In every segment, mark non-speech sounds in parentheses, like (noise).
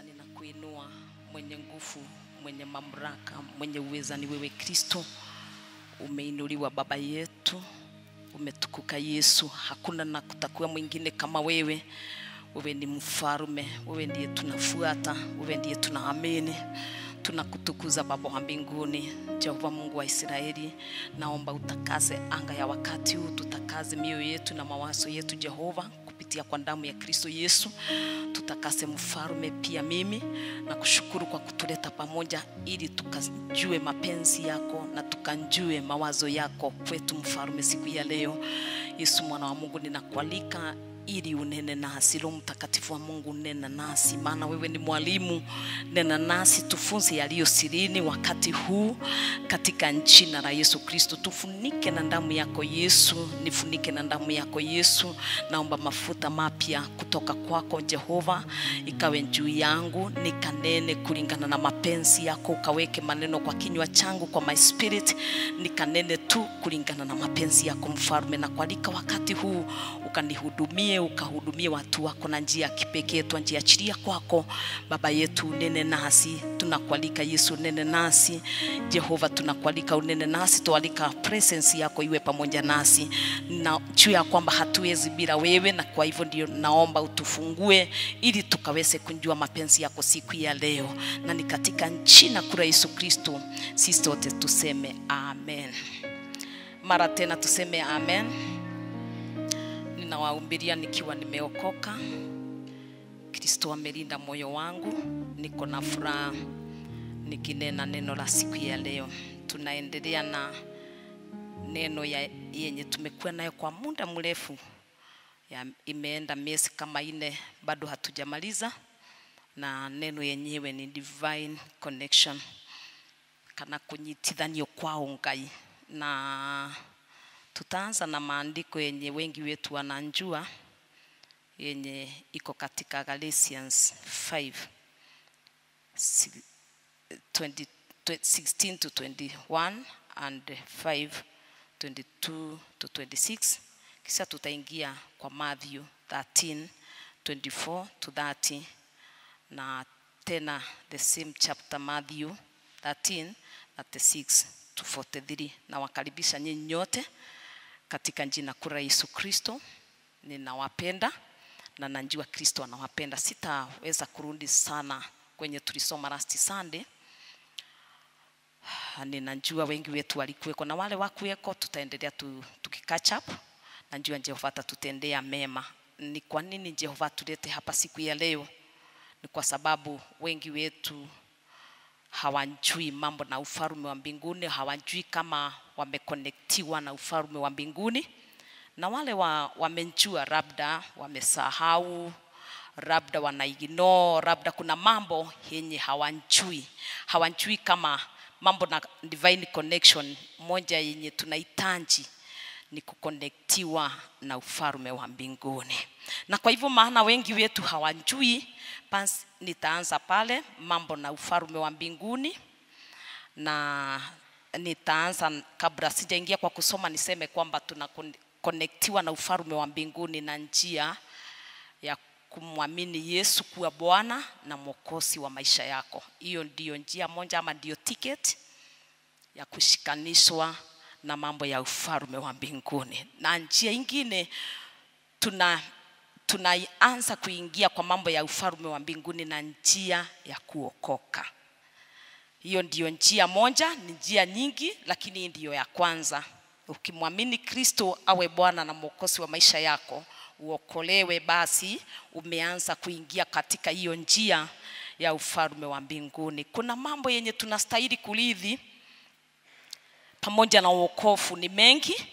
na kuinua mwenye nguvu mwenye mamlaka mwenye uweza ni wewe kristo umeinuliwa baba yetu umetukuka yesu hakuna na kutakuwa mwingine kama wewe wewe ni mfarume wewe ndiye tunafuata wewe ndiye tunaamini tunakutukuza baba wa mbinguni jehova mungu wa israeli naomba utakase anga ya wakati huu tutakaze mioyo yetu na mawazo yetu jehova kupitia kwa damu ya Kristo Yesu. Tutakase mfarume pia mimi na kushukuru kwa kutuleta pamoja, ili tukajue mapenzi yako na tukanjue mawazo yako kwetu, mfarume, siku ya leo. Yesu mwana wa Mungu, ninakualika ili unene nasi. Roho Mtakatifu wa Mungu, nena nasi, maana wewe ni mwalimu. Nena nasi, tufunze yaliyo sirini wakati huu, katika jina la Yesu Kristo. Tufunike na damu yako Yesu, nifunike na damu yako Yesu. Naomba mafuta mapya kutoka kwako Jehova, ikawe juu yangu, nikanene kulingana na mapenzi yako, ukaweke maneno kwa kinywa changu, kwa my spirit, nikanene tu kulingana na mapenzi yako Mfalme, na kualika wakati huu ukanihudumie ukahudumie watu wako na njia ya kipekee twanjiachilia kwako baba yetu nene nasi tunakualika yesu nene nasi jehova tunakualika unene nasi tualika presence yako iwe pamoja nasi na juu ya kwamba hatuwezi bila wewe na kwa hivyo ndio naomba utufungue ili tukaweze kunjua mapenzi yako siku ya leo na ni katika nchina kura yesu kristo sisi sote tuseme amen mara tena tuseme amen nawahubiria nikiwa nimeokoka. Kristo amelinda moyo wangu, niko na furaha nikinena neno la siku ya leo. Tunaendelea na neno ya yenye tumekuwa nayo kwa muda mrefu, imeenda miezi kama ine, bado hatujamaliza, na neno yenyewe ni divine connection kana kunyitithanio kwao Ngai na Tutaanza na maandiko yenye wengi wetu wananjua yenye iko katika Galatians 5 20, 16 to 21 and 5:22 to 26. Kisha tutaingia kwa Matthew 13:24 to 30 na tena the same chapter Matthew 13 at 6 to 43 na wakaribisha nyinyi nyote katika jina kura Yesu Kristo, ninawapenda na najua Kristo anawapenda. Sitaweza kurudi sana kwenye tulisoma last Sunday. Ninajua wengi wetu walikuweko na wale wakuweko, tutaendelea tu, tukicatch up. Najua Jehova atatutendea mema. Ni kwa nini Jehova tulete hapa siku ya leo? Ni kwa sababu wengi wetu hawajui mambo na ufarume wa mbinguni, hawajui kama wamekonektiwa na ufarume wa mbinguni, na wale wa, wamejua labda wamesahau labda wanaigino, labda kuna mambo yenye hawajui, hawajui kama mambo na divine connection. Moja yenye tunahitaji ni kukonektiwa na ufarume wa mbinguni, na kwa hivyo maana wengi wetu hawajui basi nitaanza pale mambo na ufarume wa mbinguni na nitaanza kabla sijaingia kwa kusoma, niseme kwamba tunakonektiwa na ufarume wa mbinguni na njia ya kumwamini Yesu kuwa Bwana na Mwokozi wa maisha yako. Hiyo ndiyo njia moja ama ndiyo ticket ya kushikanishwa na mambo ya ufarume wa mbinguni, na njia ingine tuna tunaanza kuingia kwa mambo ya ufalme wa mbinguni na njia ya kuokoka. Hiyo ndiyo njia moja, ni njia nyingi, lakini ndiyo ya kwanza. Ukimwamini Kristo awe Bwana na Mwokozi wa maisha yako, uokolewe, basi umeanza kuingia katika hiyo njia ya ufalme wa mbinguni. Kuna mambo yenye tunastahili kurithi pamoja na uokofu ni mengi,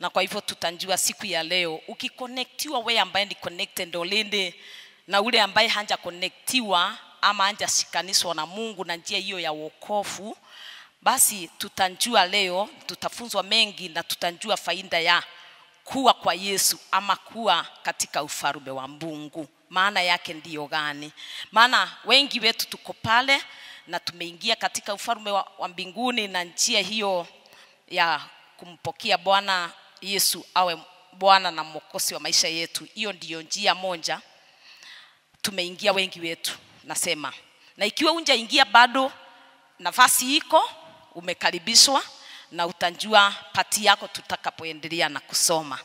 na kwa hivyo tutanjua siku ya leo ukikonektiwa we ambaye ni connected olindi na ule ambaye hanjakonektiwa ama hanjashikanishwa na mungu na njia hiyo ya wokovu basi tutanjua leo tutafunzwa mengi na tutanjua faida ya kuwa kwa yesu ama kuwa katika ufarume wa mbungu maana yake ndiyo gani maana wengi wetu tuko pale na tumeingia katika ufarume wa, wa mbinguni na njia hiyo ya kumpokea bwana yesu awe bwana na mwokozi wa maisha yetu hiyo ndiyo njia moja tumeingia wengi wetu nasema na ikiwa unjaingia bado nafasi iko umekaribishwa na utajua pati yako tutakapoendelea na kusoma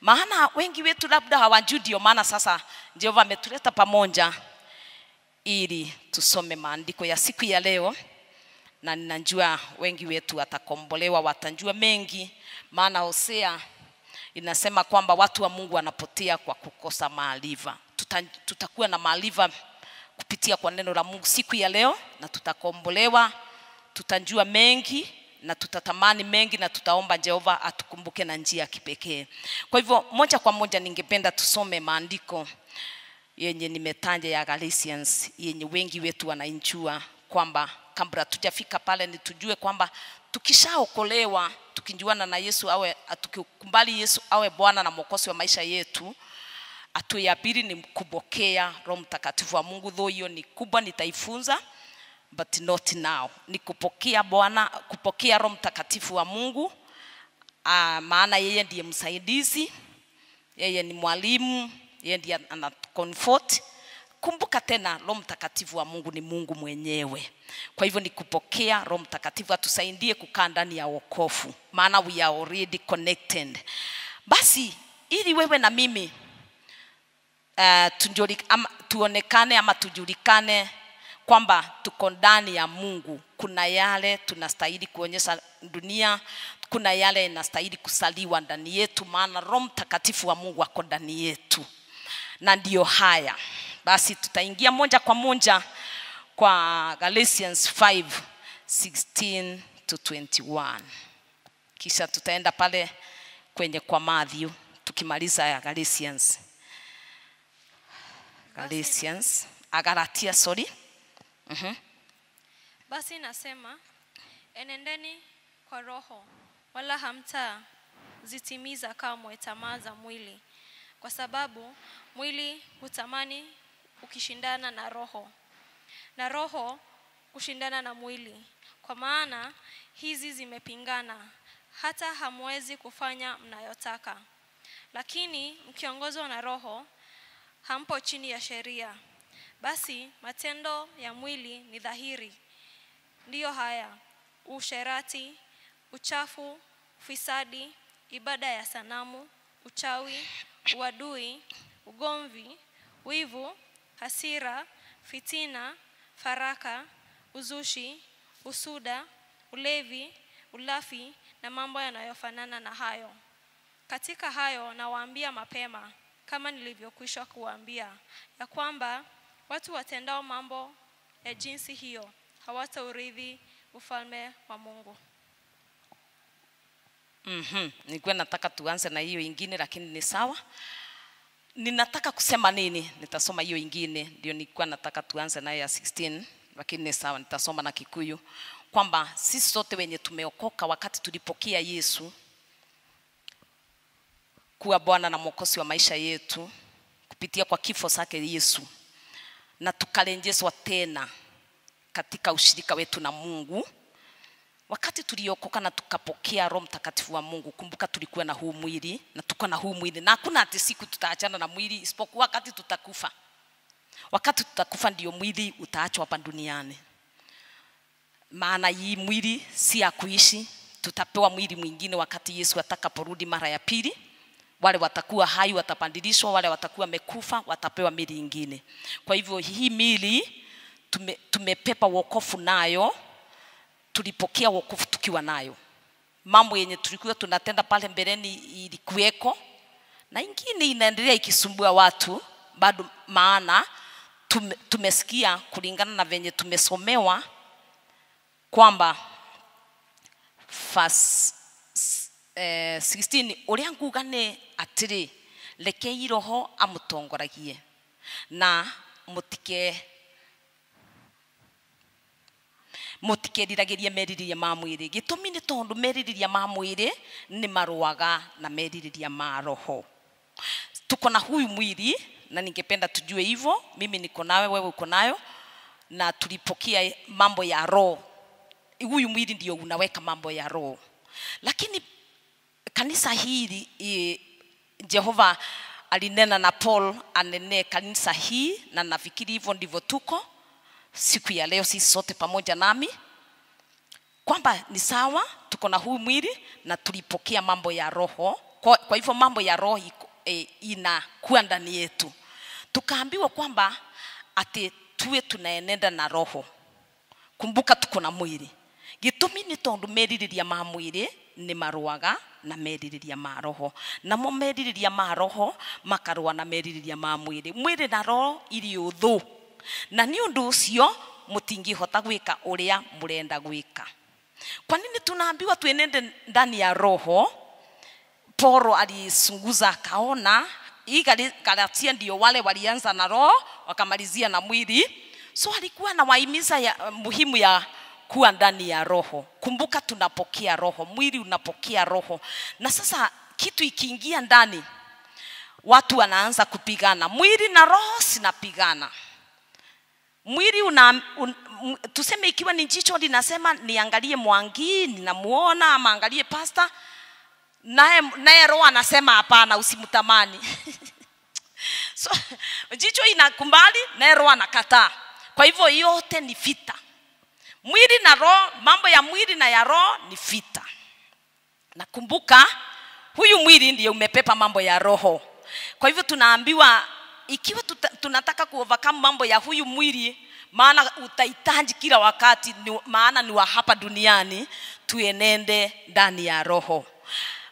maana wengi wetu labda hawajui ndio maana sasa jehova ametuleta pamoja ili tusome maandiko ya siku ya leo na ninajua wengi wetu watakombolewa watajua mengi maana Hosea inasema kwamba watu wa Mungu wanapotea kwa kukosa maarifa. Tuta, tutakuwa na maarifa kupitia kwa neno la Mungu siku ya leo, na tutakombolewa, tutajua mengi na tutatamani mengi na tutaomba Jehova atukumbuke na njia ya kipekee. Kwa hivyo moja kwa moja ningependa tusome maandiko yenye nimetaja ya Galatians yenye wengi wetu wanainjua kwamba kabla tujafika pale ni tujue kwamba tukishaokolewa tukijuana na Yesu awe tukikubali Yesu awe Bwana na Mwokozi wa maisha yetu, hatua ya pili ni kupokea Roho Mtakatifu wa Mungu. dho hiyo ni kubwa, nitaifunza but not now. Ni kupokea Bwana, kupokea Roho Mtakatifu wa Mungu. Aa, maana yeye ndiye msaidizi, yeye ni mwalimu, yeye ndiye ana kumbuka tena roho mtakatifu wa mungu ni mungu mwenyewe kwa hivyo ni kupokea roho mtakatifu atusaidie kukaa ndani ya wokofu maana we are already connected basi ili wewe na mimi uh, ama, tuonekane ama tujulikane kwamba tuko ndani ya mungu kuna yale tunastahili kuonyesha dunia kuna yale inastahili kusaliwa ndani yetu maana roho mtakatifu wa mungu ako ndani yetu na ndiyo haya basi tutaingia moja kwa moja kwa galatians 5 to 21 kisha tutaenda pale kwenye kwa Matthew tukimaliza ya Galatians. Galatians, agaratia sorry. Mhm. Uh -huh. Basi nasema enendeni kwa roho wala hamta zitimiza kamwe tamaa za mwili kwa sababu Mwili hutamani ukishindana na roho, na roho kushindana na mwili, kwa maana hizi zimepingana, hata hamwezi kufanya mnayotaka. Lakini mkiongozwa na roho, hampo chini ya sheria. Basi matendo ya mwili ni dhahiri, ndiyo haya: usherati, uchafu, ufisadi, ibada ya sanamu, uchawi, uadui ugomvi, wivu, hasira, fitina, faraka, uzushi, usuda, ulevi, ulafi na mambo yanayofanana na hayo. Katika hayo nawaambia mapema kama nilivyokwisha kuwaambia ya kwamba watu watendao mambo ya jinsi hiyo hawataurithi ufalme wa Mungu. Mhm, mm -hmm. Nilikuwa nataka tuanze na hiyo ingine, lakini ni sawa ninataka kusema nini nitasoma hiyo ingine ndio nilikuwa nataka tuanze nayo ya 16 lakini sawa nitasoma na kikuyu kwamba sisi sote wenye tumeokoka wakati tulipokea yesu kuwa bwana na mwokozi wa maisha yetu kupitia kwa kifo chake yesu na tukalenjeswa tena katika ushirika wetu na mungu wakati tuliokoka na tukapokea roho mtakatifu wa mungu kumbuka tulikuwa na huu mwili na tuko na huu mwili na hakuna ati siku tutaachana na mwili isipokuwa wakati tutakufa wakati tutakufa ndio mwili utaachwa hapa duniani maana hii mwili si ya kuishi tutapewa mwili mwingine wakati yesu atakaporudi mara ya pili wale watakuwa hai watapandilishwa wale watakuwa wamekufa watapewa mili ingine kwa hivyo hii mili tume, tumepepa wokofu nayo tulipokea wokovu tukiwa nayo. Mambo yenye tulikuwa tunatenda pale mbeleni ilikuweko, na ingine inaendelea ikisumbua watu bado, maana tume, tumesikia kulingana na venye tumesomewa kwamba verse eh, 16 uria nguga ni atiri rekei roho amutongoragie na mutike mutikiriragirie meririria ma mwiri gitumi ni tondu meririria ma mwiri ni maruaga na meririria ma roho tuko na huyu mwiri na ningependa tujue hivyo mimi niko nawe wewe uko nayo na tulipokea mambo ya roho huyu mwiri ndio unaweka mambo ya roho lakini kanisa hili Jehova alinena na Paul anene kanisa hii na nafikiri hivyo ndivyo tuko siku ya leo sisi sote pamoja nami kwamba ni sawa tuko na huu mwili na tulipokea mambo ya roho kwa, kwa hivyo mambo ya roho e, inakuwa ndani yetu tukaambiwa kwamba ati tuwe tunaenenda na roho kumbuka tuko na mwili gitumi nä tondå meririria ma mwä nä marũaga na meririria ma roho namo meririria ma roho makarũa na meririria ma mwä rä mwä rä na roho iri å thå na nä å ndå å cio mutingihota gwika uria murenda gwika kwa nini tunaambiwa tuenende ndani ya roho poro alisunguza akaona hii galatia ndio wale walianza na roho wakamalizia na mwili so alikuwa na waimiza ya, muhimu ya kuwa ndani ya roho kumbuka tunapokea roho mwili unapokea roho na sasa kitu ikiingia ndani watu wanaanza kupigana mwili na roho sinapigana mwili una un, m, tuseme ikiwa ni jicho linasema niangalie Mwangi, ninamuona ama angalie pasta, naye naye roho anasema hapana, usimtamani (laughs) so jicho inakumbali naye roho anakataa. Kwa hivyo yote ni vita, mwili na roho, mambo ya mwili na ya roho ni vita. Nakumbuka huyu mwili ndiye umepepa mambo ya roho. Kwa hivyo tunaambiwa ikiwa tuta, tunataka kuovercome mambo ya huyu mwili maana utahitaji kila wakati ni, maana ni wa hapa duniani tuenende ndani ya roho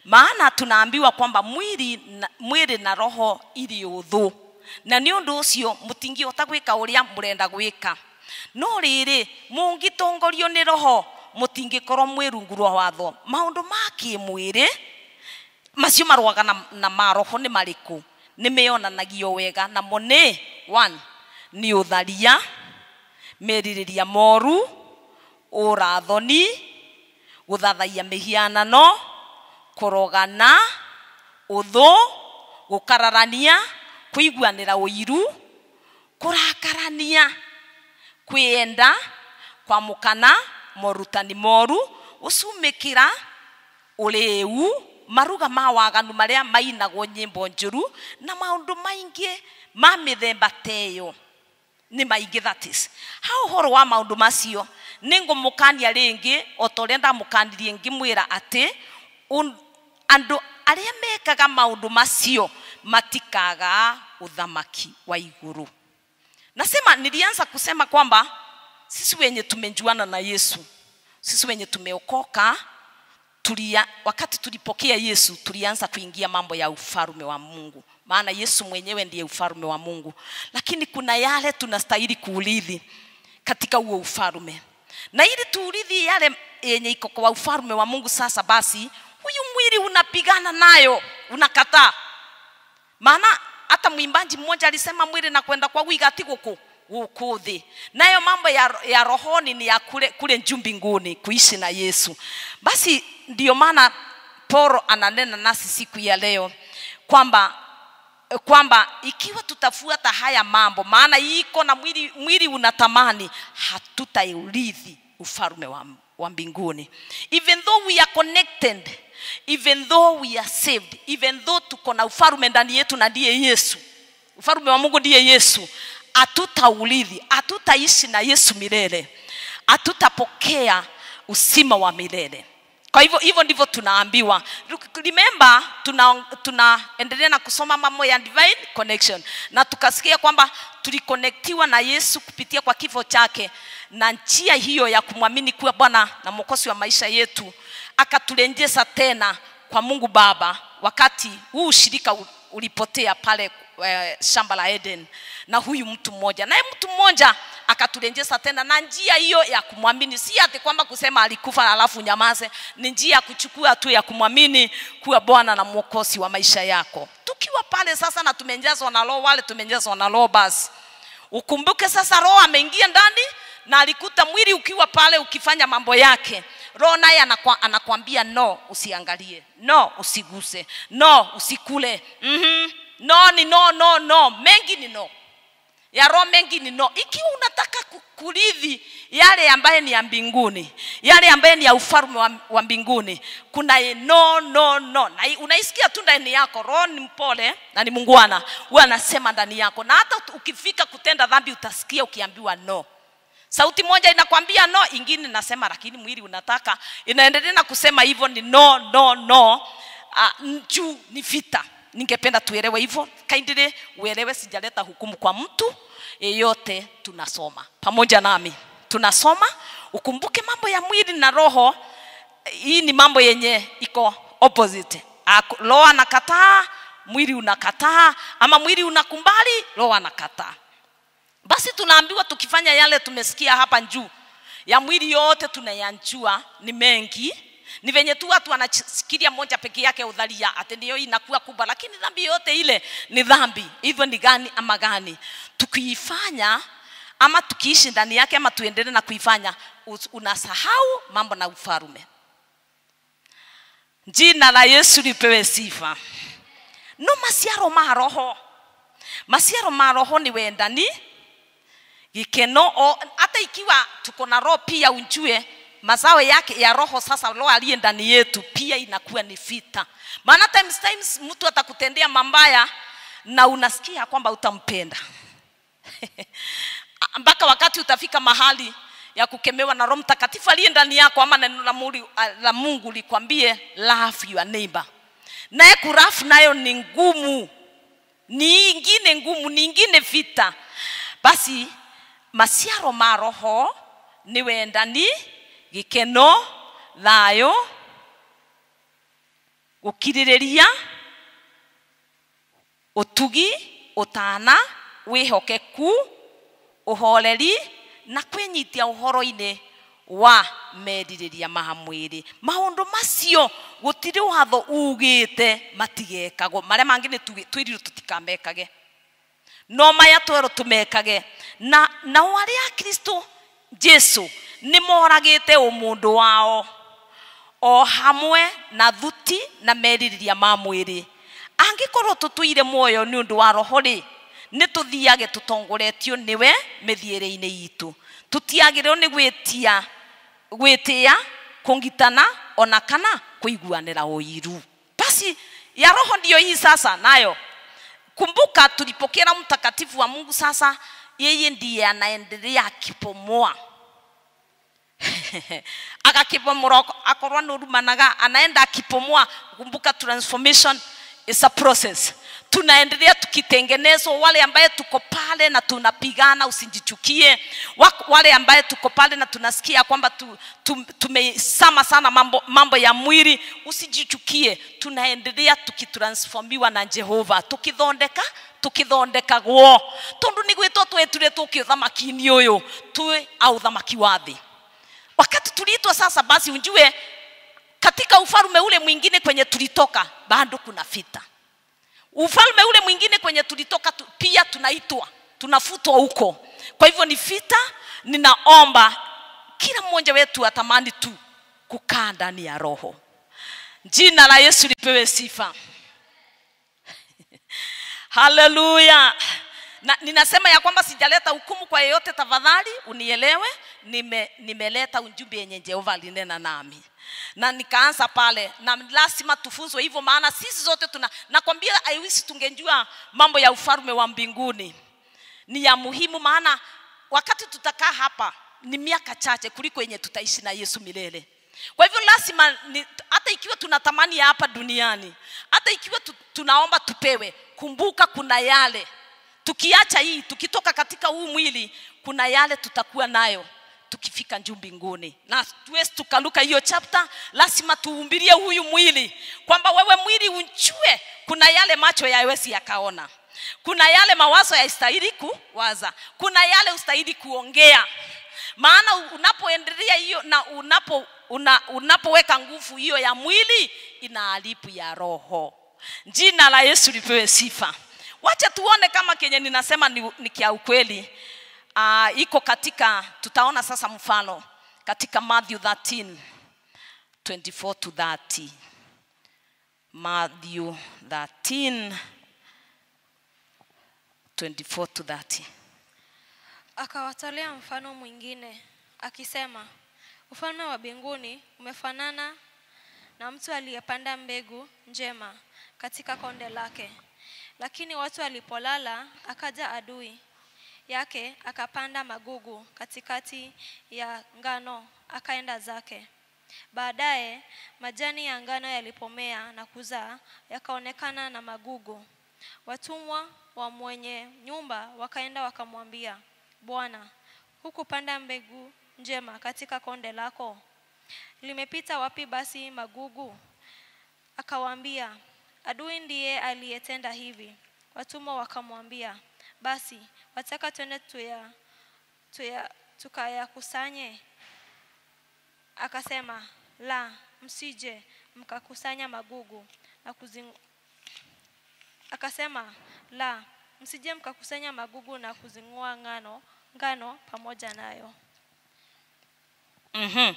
maana tunaambiwa kwamba mwili na, mwili na roho ili uthu na nä å ndå å cio må hota gwä ka å rä a må renda gwä ka no rä rä må ngä nä roho må tingä korwo mwä rungu watho maå ndå ma kä mwä rä macio marwaga na, na maroho nä marä kå nä mä yonanagio wega namo nä nä å tharia mä ria moru å rathoni gå thathagia mä hianano kå rogana å thå gå kararania kå iguanä ra å iru kå rakarania kwä enda kwamå kana morutani moru gå cumä kä ra å rä u maruga ma waganu maria mainagwo nyimbo njuru na maundu maingi ma mithemba teyo ni maingi that is ha uhoro wa maundu macio ni ngumukania ringi o ta uria ndamukanirie ngimwira ati andu aria mekaga maundu macio matikaga uthamaki wa iguru nasema nilianza kusema kwamba sisi wenye tumejuana na yesu sisi wenye tumeokoka tulia, wakati tulipokea Yesu tulianza kuingia mambo ya ufarume wa Mungu, maana Yesu mwenyewe ndiye ufarume wa Mungu, lakini kuna yale tunastahili kuulidhi katika huo ufarume, na ili tuulidhi yale yenye iko kwa ufarume wa Mungu. Sasa basi, huyu mwili unapigana nayo, unakataa. Maana hata mwimbaji mmoja alisema mwili na kwenda kwa wigati guku ukudhi nayo mambo ya, ya rohoni ni ya kule, kule juu mbinguni kuishi na Yesu. Basi ndio maana poro ananena nasi siku ya leo kwamba kwamba ikiwa tutafuata haya mambo, maana iko na mwili, mwili unatamani, hatutaurithi ufalme wa, wa mbinguni. Even though we are connected, even though we are saved, even though tuko na ufalme ndani yetu na ndiye Yesu, ufalme wa Mungu ndiye Yesu, hatutaurithi, hatutaishi na Yesu milele, hatutapokea usima wa milele kwa hivyo hivyo ndivyo tunaambiwa remember tuna, tunaendelea na kusoma mambo ya divine connection na tukasikia kwamba tulikonektiwa na yesu kupitia kwa kifo chake na njia hiyo ya kumwamini kuwa bwana na mokosi wa maisha yetu akaturenjesa tena kwa mungu baba wakati huu ushirika ulipotea pale eh, shamba la Eden na huyu mtu mmoja, naye mtu mmoja akaturejesha tena na njia hiyo ya kumwamini, si ati kwamba kusema alikufa alafu nyamaze. Ni njia ya kuchukua tu ya kumwamini kuwa Bwana na mwokozi wa maisha yako. Tukiwa pale sasa na tumejazwa na Roho, wale tumejazwa na Roho, basi ukumbuke sasa Roho ameingia ndani na alikuta mwili ukiwa pale ukifanya mambo yake. Roho naye anakwa, anakwambia no, usiangalie, no, usiguse, no, usikule. mm -hmm no ni no no no mengi ni no ya roho mengi ni no ikiwa unataka kurithi yale ambaye ni ya mbinguni yale ambaye ni ya ufalme wa, wa mbinguni kuna e no no no na unaisikia tu ndani yako roho ni mpole na ni mungwana huwa anasema ndani yako na hata ukifika kutenda dhambi utasikia ukiambiwa no sauti moja inakwambia no ingine nasema lakini mwili unataka inaendelea na kusema hivyo ni no no no uh, juu ni vita ningependa tuelewe hivyo kaindili uelewe sijaleta hukumu kwa mtu yeyote tunasoma pamoja nami tunasoma ukumbuke mambo ya mwili na roho hii ni mambo yenye iko opposite roho anakataa mwili unakataa ama mwili unakumbali roho anakataa basi tunaambiwa tukifanya yale tumesikia hapa juu ya mwili yote tunayanjua ni mengi ni venye tu watu wanasikiria moja peke yake udharia ati ndio inakuwa kubwa lakini dhambi yote ile ni dhambi hivyo ni gani ama gani tukiifanya ama tukiishi ndani yake ama tuendelee na kuifanya unasahau mambo na ufarume jina la yesu lipewe sifa no maciaro ma roho maciaro ma roho ni wendani gikeno ata ikiwa tuko na roho pia unjue mazao yake ya roho sasa roho aliye ndani yetu pia inakuwa ni vita maana times times mtu atakutendea mambaya na unasikia kwamba utampenda (laughs) mpaka wakati utafika mahali ya kukemewa na roho mtakatifu aliye ndani yako ama neno la, la mungu likwambie love your neighbor naye kurafu nayo ni ngumu ni ingine ngumu ni ingine vita basi masiaro ma roho niwe ndani gikeno thayo gukiririria utugi utana wihokeku uhoreri na kwinyitia uhoro-ini wa merirĩria mahamwiri mwĩrĩ maũndũ macio gũtirĩ watho ugĩte matigekagwo marĩa mangĩ nĩ twiriru tutikamekage no maya twerwo tumekage na na wari a kristo jesu nä moragä te å må ndå wao o hamwe na thuti na meriria ma mwä rä angä korwo tå tå ire muoyo nä å ndå wa roho rä nä tå thiage tå tongoretio nä we mä thiä rä inä itå tå tiagä rwo nä tä a kå ngitana ona kana kå iguanä ra å iru basi ya roho ndio hii sasa nayo kumbuka tulipokea mtakatifu wa mungu sasa yeye ndiye anaendelea akipomoa akakipomoroka (laughs) akorwa nurumanaga anaenda akipomua kumbuka transformation is a process tunaendelea tukitengenezwa wale ambaye tuko pale na tunapigana usijichukie wale ambaye tuko pale na tunasikia kwamba tu, tu, tumesama sana mambo, mambo ya mwili usijichukie tunaendelea tukitransformiwa na jehova tukithondeka tukithondekagwo tondu ni gwitwo tweture tuki uthamakiini uyu twi a thamaki wa thi wakati tuliitwa sasa basi unjue katika ufalme ule mwingine kwenye tulitoka bado kuna vita ufalme ule mwingine kwenye tulitoka tu, pia tunaitwa tunafutwa huko kwa hivyo ni vita ninaomba kila mmoja wetu atamani tu kukaa ndani ya roho jina la yesu lipewe sifa (laughs) haleluya na, ninasema ya kwamba sijaleta hukumu kwa yeyote, tafadhali unielewe. Nime, nimeleta ujumbe yenye Jehova alinena nami na nikaanza pale, na lazima tufunzwe hivyo, maana sisi zote tuna, nakwambia aiwisi tungejua mambo ya ufalme wa mbinguni ni ya muhimu, maana wakati tutakaa hapa ni miaka chache kuliko yenye tutaishi na Yesu milele. Kwa hivyo lazima hata ikiwa tunatamani hapa duniani, hata ikiwa tu, tunaomba tupewe, kumbuka kuna yale tukiacha hii tukitoka katika huu mwili kuna yale tutakuwa nayo tukifika juu mbinguni na tuwezi tukaluka hiyo chapter lazima tuumbilie huyu mwili kwamba wewe mwili unchue kuna yale macho yawezi yakaona kuna yale mawazo yastahili kuwaza kuna yale ustahili kuongea maana unapoendelea hiyo na unapo una, unapoweka nguvu hiyo ya mwili ina alipu ya roho jina la yesu lipewe sifa wacha tuone kama kenye ninasema ni, ni kia ukweli uh, iko katika tutaona sasa mfano katika matthew 13 24 to 30 matthew 13 24 to 30 akawatolea mfano mwingine akisema ufalme wa binguni umefanana na mtu aliyepanda mbegu njema katika konde lake lakini watu walipolala, akaja adui yake akapanda magugu katikati ya ngano, akaenda zake. Baadaye majani ya ngano yalipomea na kuzaa, yakaonekana na magugu. Watumwa wa mwenye nyumba wakaenda wakamwambia, Bwana, hukupanda mbegu njema katika konde lako? Limepita wapi basi magugu? Akawaambia, Adui ndiye aliyetenda hivi. Watumwa wakamwambia, basi wataka twende tuya, tuya, tukayakusanye? Akasema, la, msije mkakusanya magugu na kuzing... Akasema, la, msije mkakusanya magugu na kuzingua ngano, ngano pamoja nayo. mm -hmm.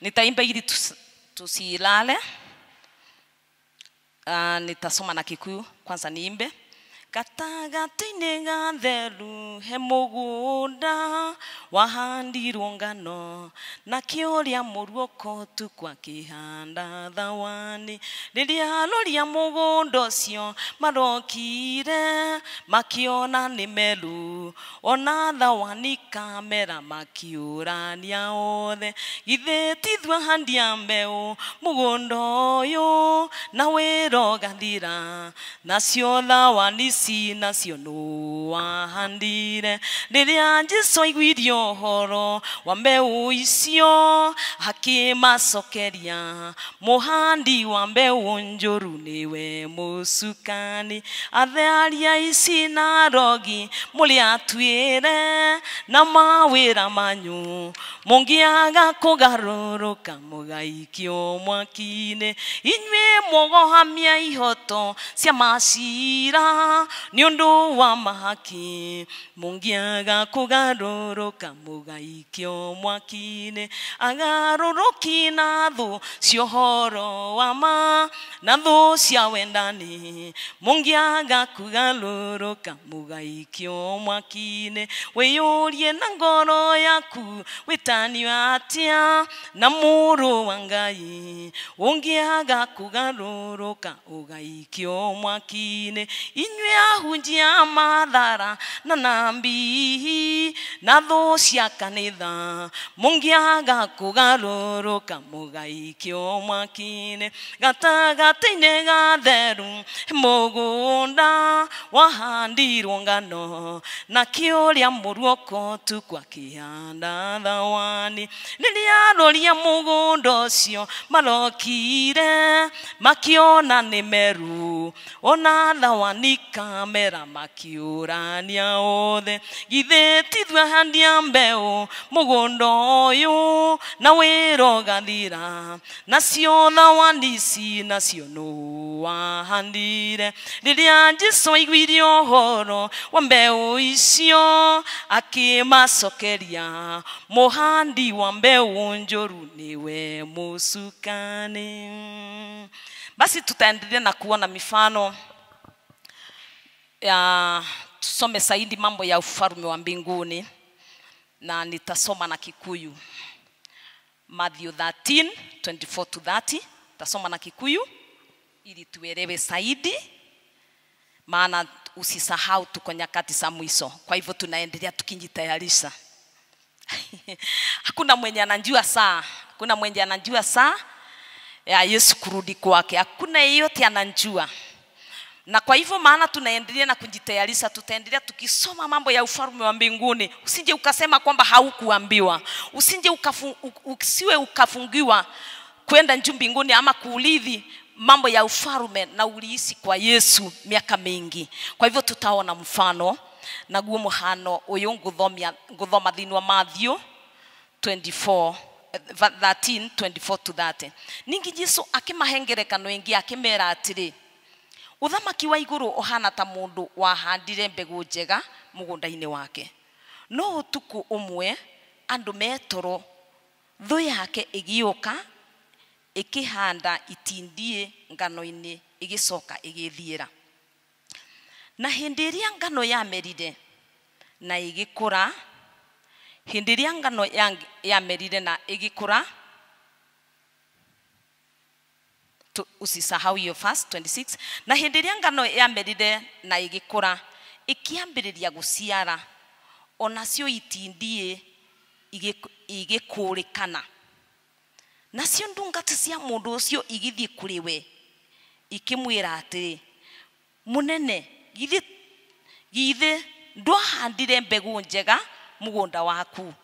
Nitaimba ili tusilale tus Ah, nitasoma na Kikuyu kwanza niimbe gatagati-inĩ ga theru he mũgũnda wahandirwo ngano na kĩũrĩa kwa tukwa kĩhanda thawani gå nda å cio marokire ona nä meru ona thawani kamera makiurania othe githĩ tithua handia nda å yå na wĩra ũgathira nacio thawani cina cio nå wahandire rä rä a jesu aiguire å horo wa mbeå icio hakä macokeria må handi wa mbeå njå ru nä we må cukani athearia ici na rogi må rä atuä na mawä ra manyu må ngä aga kå garå rå ka må gaikio mwaki-inä inyuä må gohamia ihoto cia macira nä å ndå wa mahaki må ngä kå roka mugaikio mwakine agaruruki na thu ciohoro wa ma na thu cia wendani mungiaga kugaluruka mugaikio mwakine wiyurie na ngoro yaku witanio atia na muru wa ngai ungiaga kugaluruka ugaikio mwakine inywe hunjia mathara na nambi na thå cia kanitha må ngĩaga kå garå ka må gaikio mwakinä gatagatä-inä gatheru må gå wahandirwo ngano na kä å rä a må ruoko tukwa kä handa thawani nä rä aroria må gå nda å cio marokire makä ona nä meru ona thawanika mera makiurania othe githe tithwe handia mbeu mugunda uyu na wirogathira nacio na wandisi nacio nu wahandire riria jesu aiguire uhoro wa mbeu icio akimacokeria handi wa mbeu njoru niwe musukani basi tutaendelea na kuona mifano ya, tusome saidi mambo ya ufalume wa mbinguni na nitasoma na Kikuyu. Matthew 1324 to 30 tasoma na Kikuyu ili tuelewe saidi maana usisahau tuko nyakati za mwiso Kwa hivyo tunaendelea tukijitayarisha. (laughs) hakuna mwenye anajua saa, hakuna mwenye anajua saa ya Yesu kurudi kwake, hakuna yeyote anajua na kwa hivyo maana tunaendelea na kujitayarisha, tutaendelea tukisoma mambo ya ufalme wa mbinguni. Usije ukasema kwamba haukuambiwa, usije ukafu, usiwe ukafungiwa kwenda juu mbinguni ama kuulidhi mambo ya ufalme na uliisi kwa Yesu miaka mingi. Kwa hivyo tutaona mfano naguo muhano uyu nguthomia nguthoma thini wa Matthew 24 13 24 to 30 ningi Jesu akimahengerekano ingi akimera atiri uthamaki wa iguru ohana ta mundu wahandire mbegu njega mugundaini wake no ũtukũ umwe andu metoro thũ yake ĩgĩũka ikihanda itindie ngano-inĩ ĩgĩcoka ĩgĩthiĩra na hindiria ngano ngano yamerire na igikura hindiria ngano ngano yamerire na igikura usisahau hiyo fast 26 na hindi iria ngano yambirire na igikura ikiambiriria guciara onacio itindie igikũrĩkana nacio ndungata cia mũndũ ũcio igithiĩ kuriwe we ati munene githi githi githĩ ndwahandire mbegu njega mũgũnda waku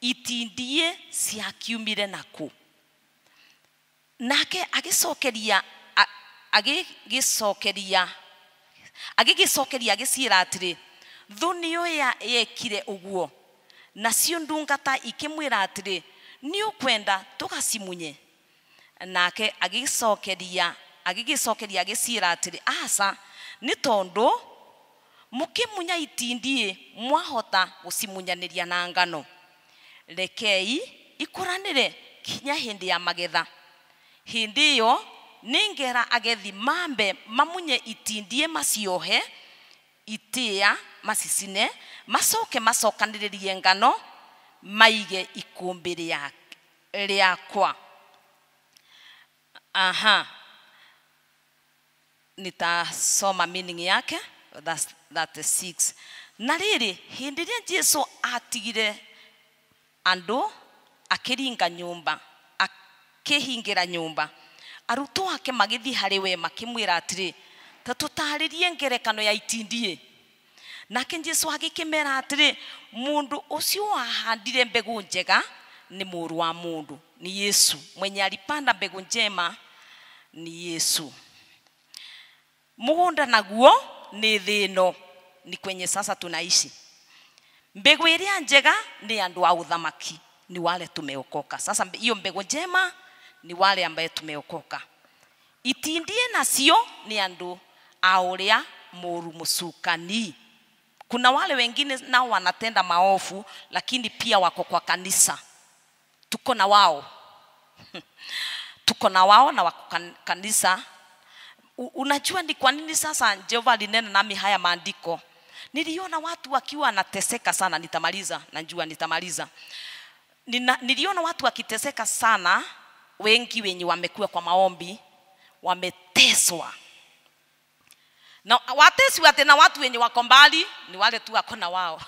itindie ciakiumire naku nake agä agigicokeria agigicokeria agiciira atirä thå nä å ya yekire å guo nacio ndungata ikä mwä ra atirä nä å kwenda tå gacimunye nake agigicokeria agigicokeria agiciira atirä aca nä tondå må kä munya itindiä mwahota gå cimunyanä ria na ngano rekei ikå ranä re kinya hä ndä ya magetha hindi yo ningera agethi mambe mamunye itindie maciohe itia macicine macoke macokanĩrĩrie ngano maige ikũmbĩ rĩakwa aha soma meaning yake that's 36 na rĩrĩ hĩndĩ ĩrĩa jesu atigire andũ akĩringa nyũmba akihingira nyumba arutwo ake magithi hari we makimwira atiri ta tutaririe ngerekano ya itindie nake jesu agikimera atiri mundu ucio wahandire mbegu njega ni muru wa mundu ni yesu mwenye alipanda mbegu njema ni yesu mugunda naguo ni thino ni kwenye sasa tunaishi mbegu iria njega ni andu a uthamaki ni wale tumeokoka sasa hiyo mbegu njema ni wale ambaye tumeokoka itindie nacio ni andu a uria muru musukani kuna wale wengine nao wanatenda maofu lakini pia wako kwa kanisa tuko na wao (laughs) tuko na wao na wako kanisa unajua ni kwa nini sasa jehova alinena nami haya maandiko niliona watu wakiwa wanateseka sana nitamaliza najua nitamaliza Nina, niliona watu wakiteseka sana wengi wenye wamekuwa kwa maombi wameteswa na wateswa tena watu wenye wako mbali ni wale tu wako na wao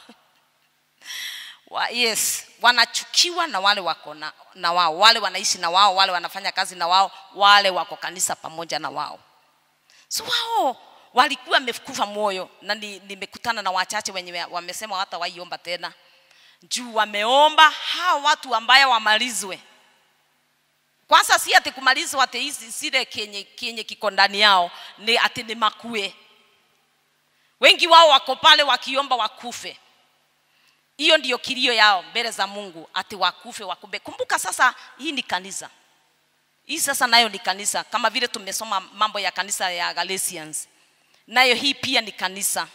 (laughs) wa, yes wanachukiwa na wale wako na, na wao wale wanaishi na wao wale wanafanya kazi na wao wale wako kanisa pamoja na wao so wao walikuwa wamekufa moyo na nimekutana ni na wachache wenye wamesema hata waiomba tena juu wameomba hawa watu ambaye wamalizwe kwanza si ati kumaliza ati hizi zile kenye, kenye kiko ndani yao ni ati ni makue wengi wao wako pale wakiomba wakufe hiyo ndiyo kilio yao mbele za mungu ati wakufe wakube kumbuka sasa hii ni kanisa hii sasa nayo ni kanisa kama vile tumesoma mambo ya kanisa ya galatians nayo hii pia ni kanisa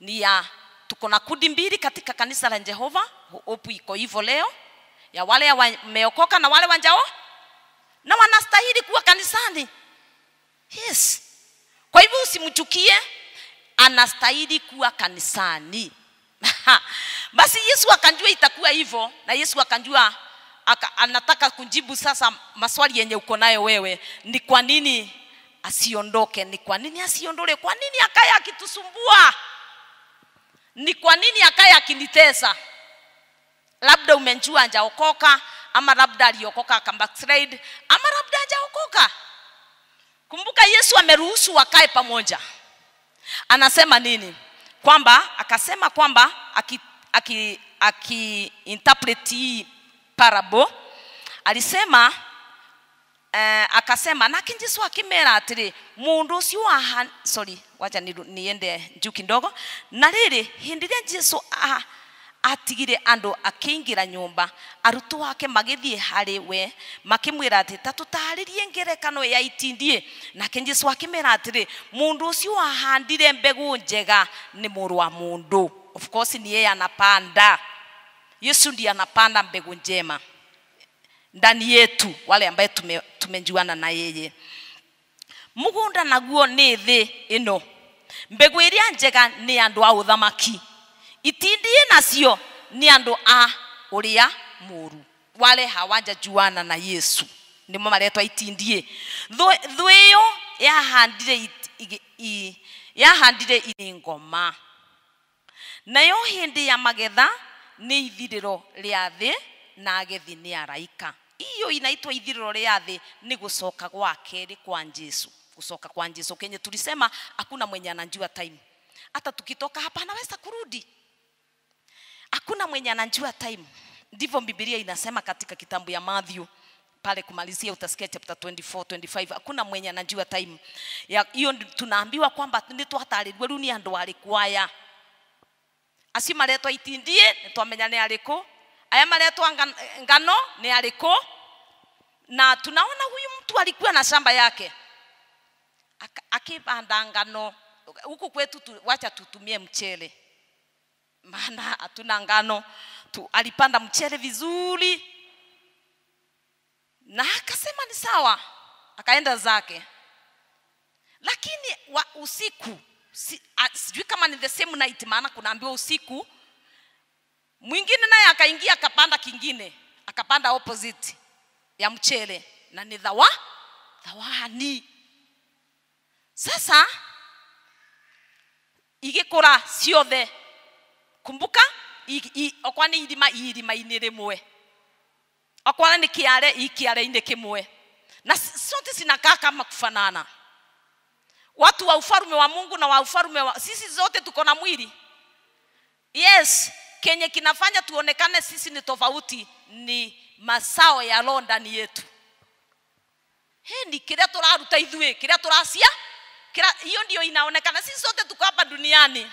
ni ya tuko na kundi mbili katika kanisa la jehova hopu iko hivyo leo ya wale wameokoka na wale wanjao na wanastahili kuwa kanisani yes kwa hivyo usimchukie anastahili kuwa kanisani (laughs) basi yesu akanjua itakuwa hivyo na yesu akanjua aka, anataka kujibu sasa maswali yenye uko nayo wewe ni kwa nini asiondoke ni kwa nini asiondole kwa nini akaye akitusumbua ni kwa nini akaye akinitesa labda umejua hajaokoka ama labda aliokoka akabackslide ama labda hajaokoka kumbuka yesu ameruhusu wakae pamoja anasema nini kwamba akasema kwamba akiinterpret aki, aki hii parabo alisema eh, akasema nakinjiswa akimera atiri mundu ucio waha sorry wacha niende juu kidogo na riri hindi ria jesu aha, atigire andu akiingira nyumba arutwo ake magithie hari we makimwira ati ta rie ngerekano ya itindie nake jesu akimera atiri mundu ucio ahandire mbegu njega ni muru wa mundu of course ni yeye anapanda yesu ndiye anapanda mbegu njema ndani yetu wale ambaye tume, tumejuana na yeye mugunda naguo ni thi ino mbegu iria njega ni andu a thamaki itindiä nacio nä andå a å rä a måru wareha wanja juana na yesu nä maretwo itindiä thåä ä yo yahandire ingoma nayo hä ndä ya magetha nä ithirä ro rä a thä na gethi nä araika iyo ina itwa ithirä ro rä a thä nä gå coka gwakerä kwa j gå coka kwa ju kenye turicema akuna mwenyana njua tam atatåkä toka hapana wecakurundi hakuna mwenye anajua time. Ndivyo Biblia inasema katika kitabu ya Matthew pale kumalizia, utasikia chapter 24 25, hakuna mwenye anajua time ya hiyo. Tunaambiwa kwamba nĩ twatarĩrio rĩu nĩ andũ arĩkũ aya, acio maretwo itindie nĩ twamenya nĩ arĩkũ, aya maretwa ngano nĩ arĩkũ, na tunaona huyu mtu alikuwa na shamba yake akipanda ngano. Huku kwetu tu, wacha tutumie mchele maana hatuna ngano tu, alipanda mchele vizuri na akasema ni sawa, akaenda zake. Lakini wa usiku si, a, sijui kama ni the same night, maana kunaambiwa usiku. Mwingine naye akaingia akapanda kingine, akapanda opposite ya mchele na ni dhawa dhawani. Sasa igikura ciothe kumbuka okwa nä irima irima-inä rä mwe okwara nä kä are ikä are-inä kä mwe na sote zinakakama kufanana watu wa ufarume wa mungu na wa ufarume wa sisi zote tuko na mwili yes kenye kinafanya tuonekane sisi ni tofauti ni masao ya roho ndani yetu he ni kiria turaruta ithuĩ kiria turacia hiyo ndio inaonekana sisi zote tuko hapa duniani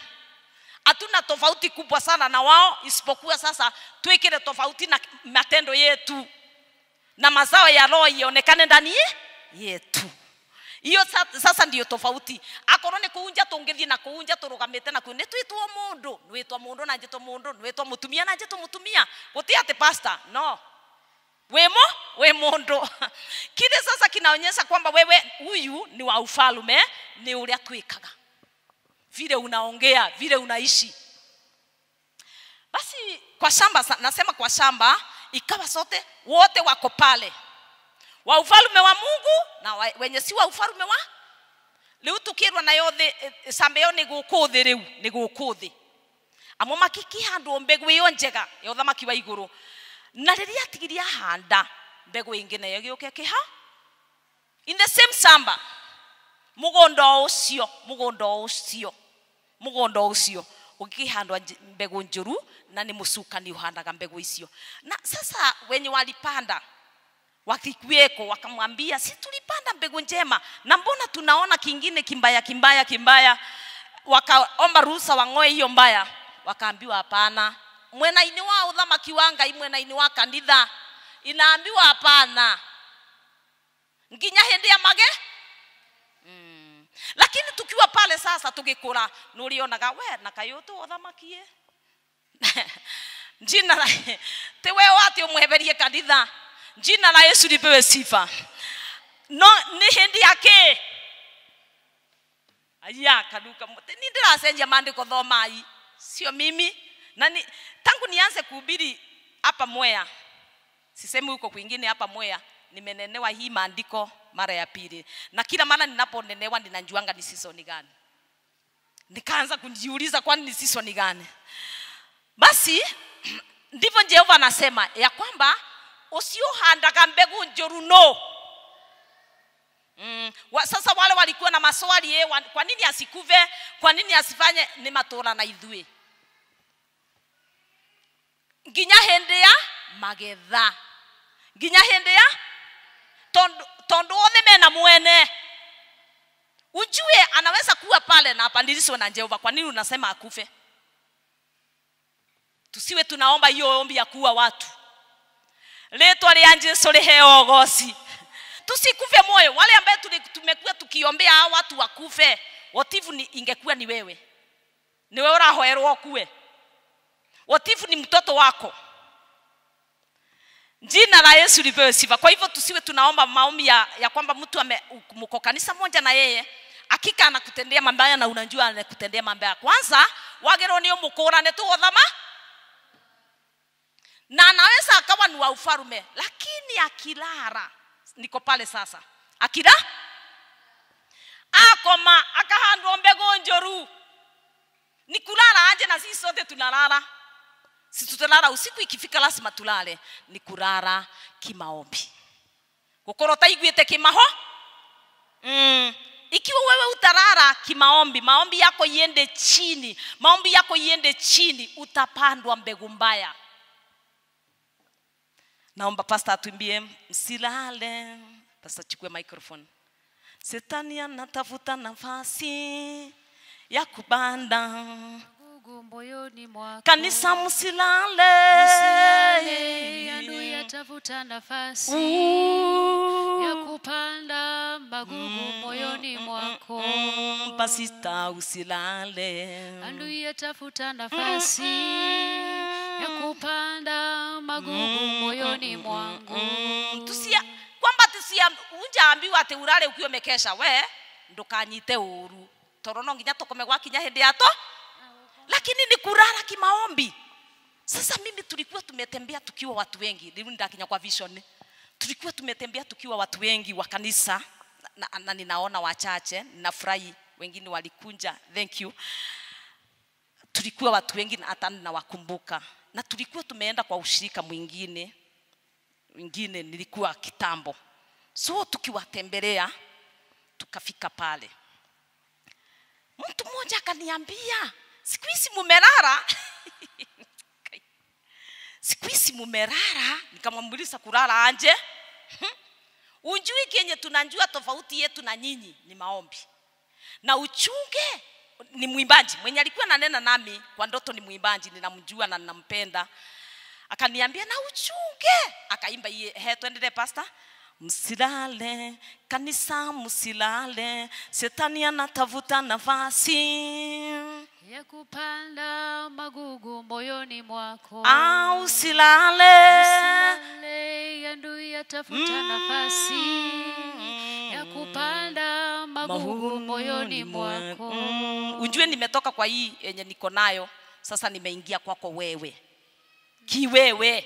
hatuna tofauti kubwa sana na wao, isipokuwa sasa tuikile tofauti na matendo yetu na mazao ya roho ionekane ndani yetu. Hiyo sasa ndiyo tofauti. Akorwo ni kuunja tungithii na kuunja turugamite na kuo ni twitwo mundu nwitwo mundu na njitwo mundu nwitwo mutumia na njitwo mutumia guti ati pasta no wemo we mundu (laughs) kile sasa kinaonyesha kwamba wewe huyu ni wa ufalume ni uria twikaga vile unaongea vile unaishi basi kwa shamba nasema kwa shamba ikawa sote wote wako pale wa ufalume wa mungu na wa, wenye si wa ufalume wa e, e, riu tukirwa nayo thi camba iyo nä gå kå thä rä u nä gå kå thä amo makikihandwo mbegå ä yo njega ya thamaki wa igå na riri atigiria handa mbegu mbegå ä ngä nayo gä å ha in the same samba mugondo ucio mugondo ucio mugondo ucio ukihandwa mbegu njuru na ni musukani uhandaga mbegu icio na sasa wenye walipanda wakikuweko wakamwambia si tulipanda mbegu njema na mbona tunaona kingine kimbaya kimbaya kimbaya wakaomba ruhusa wang'oe hiyo mbaya wakaambiwa hapana mwenaini wa uthamaki wa ngai mwenaini wa kanitha inaambiwa hapana nginya hindi ya mage lakini tukiwa pale sasa tugikura nurionaga we na kayutu uthamakie (laughs) jina la tiwe wati umweberie kanitha jina la yesu lipewe sifa no ni hindi yake aya kaduka mote ni ndiracenjia maandiko thomai sio mimi na ni, tangu nianze kuhubiri hapa mwea sisemu huko kwingine hapa mwea nimenenewa hii maandiko mara ya pili, na kila mara ninaponenewa ninajuanga ni season gani. Nikaanza kujiuliza kwani ni season gani? Basi (clears throat) ndivyo Jehova anasema ya kwamba usiohandaga mbegu njuru no. Mm, wa, sasa wale walikuwa na maswali eh, wa, kwa nini asikuve? Kwa nini asifanye? Ni matora na ithuĩ nginya hĩndĩ ya magetha nginya hĩndĩ ya tondå othe mena mwene ujue anaweza kuwa pale na apandilizwe na jehova kwa nini unasema akufe tusiwe tunaomba hiyo ombi ya kuwa watu ritwa rĩa jesu heo goci tusikufe moyo wale ambaye tumekuwa tukiombea hao watu wakufe watifu ni, ingekuwa ni wewe ni wewe urahoerwo kuwe watifu ni mtoto wako jina la yesu lipewe sifa kwa hivyo tusiwe tunaomba maombi ya, ya kwamba mtu amemko kanisa moja na yeye akika anakutendea mambaya na unajua anakutendea mambaya kwanza wagero ni mukurane tuguthama na anaweza akawa ni wa ufarume lakini akilara niko pale sasa akila akoma akahandwo mbegu njoru ni kulala aje na sisi sote tunalala si tutalala usiku ikifika lazima tulale ni kurara kimaombi gukorwo taiguite kimaho mm. ikiwa wewe utarara kimaombi maombi yako iende chini maombi yako iende chini utapandwa mbegu mbaya naomba pasta atuimbie msilale pasta chukue microphone setani anatafuta nafasi ya kubanda Kanisa, msilale, adui atafuta nafasi ya kupanda magugu mm, moyoni mm, mwako. Pasita, mm, usilale, adui atafuta nafasi ya kupanda magugu moyoni mwangu. Tusia kwamba tusia unjaambiwa ati urare ukiwa we ndukanyite uru toro no nginya tukome gwakinya hindi lakini ni kurara kimaombi. Sasa mimi tulikuwa tumetembea tukiwa watu wengi, nirudi ndakinya kwa vision, tulikuwa tumetembea tukiwa watu wengi wa kanisa na, na, na ninaona wachache, ninafurahi wengine walikunja, thank you. Tulikuwa watu wengi na hata ninawakumbuka, na tulikuwa tumeenda kwa ushirika mwingine mwingine, nilikuwa kitambo, so tukiwatembelea tukafika pale, mtu mmoja akaniambia siku hizi mumerara siku hizi mumerara Nikamwambuliza kulala anje Unjui kenye tunanjua tofauti yetu na nyinyi ni maombi na uchunge ni mwimbaji mwenye alikuwa nanena nami kwa ndoto, ni mwimbaji ninamjua na ninampenda, akaniambia na uchunge, akaimba iye. He, tuendelee pastor. Msilale kanisa, msilale, setani anatavuta nafasi kupanda magugu moyoni mwako usilale yatafuta mm. nafasi ya kupanda magugu moyoni mwako mm. Ujue nimetoka kwa hii yenye niko nayo sasa, nimeingia kwako wewe, kiwewe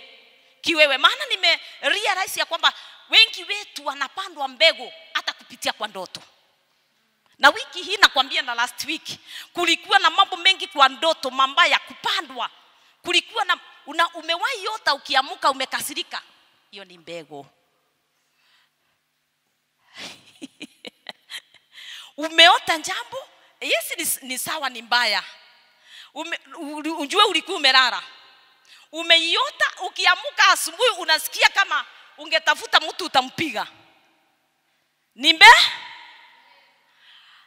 kiwewe, maana nime realize ya kwamba wengi wetu wanapandwa mbegu hata kupitia kwa ndoto na wiki hii nakwambia na last week kulikuwa na mambo mengi kwa ndoto mambaya kupandwa kulikuwa na una umewahi yota ukiamuka umekasirika hiyo ni mbegu (laughs) umeota jambo yesi ni, ni sawa ni mbaya Ume, ujue ulikuwa umelala umeiota ukiamuka asubuhi unasikia kama ungetafuta mtu utampiga ni mbegu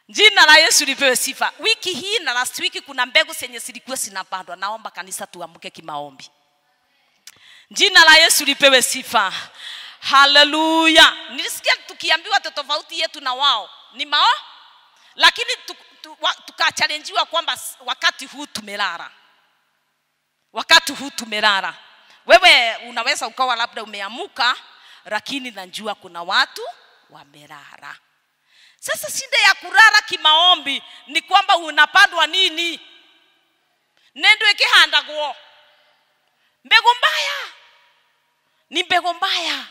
Jina la Yesu lipewe sifa. Wiki hii na last wiki kuna mbegu zenye zilikuwa zinapandwa. Naomba kanisa tuamke kimaombi. Jina la Yesu lipewe sifa. Haleluya. Nilisikia tukiambiwa tofauti yetu na wao ni mao, lakini tukachalenjiwa kwamba wakati huu tumelala, wakati huu tumelala. Wewe unaweza ukawa labda umeamuka, lakini najua kuna watu wamelala. Sasa shida ya kurara kimaombi ni kwamba unapandwa nini? Nendo ikihandagwo mbegu mbaya, ni mbegu mbaya.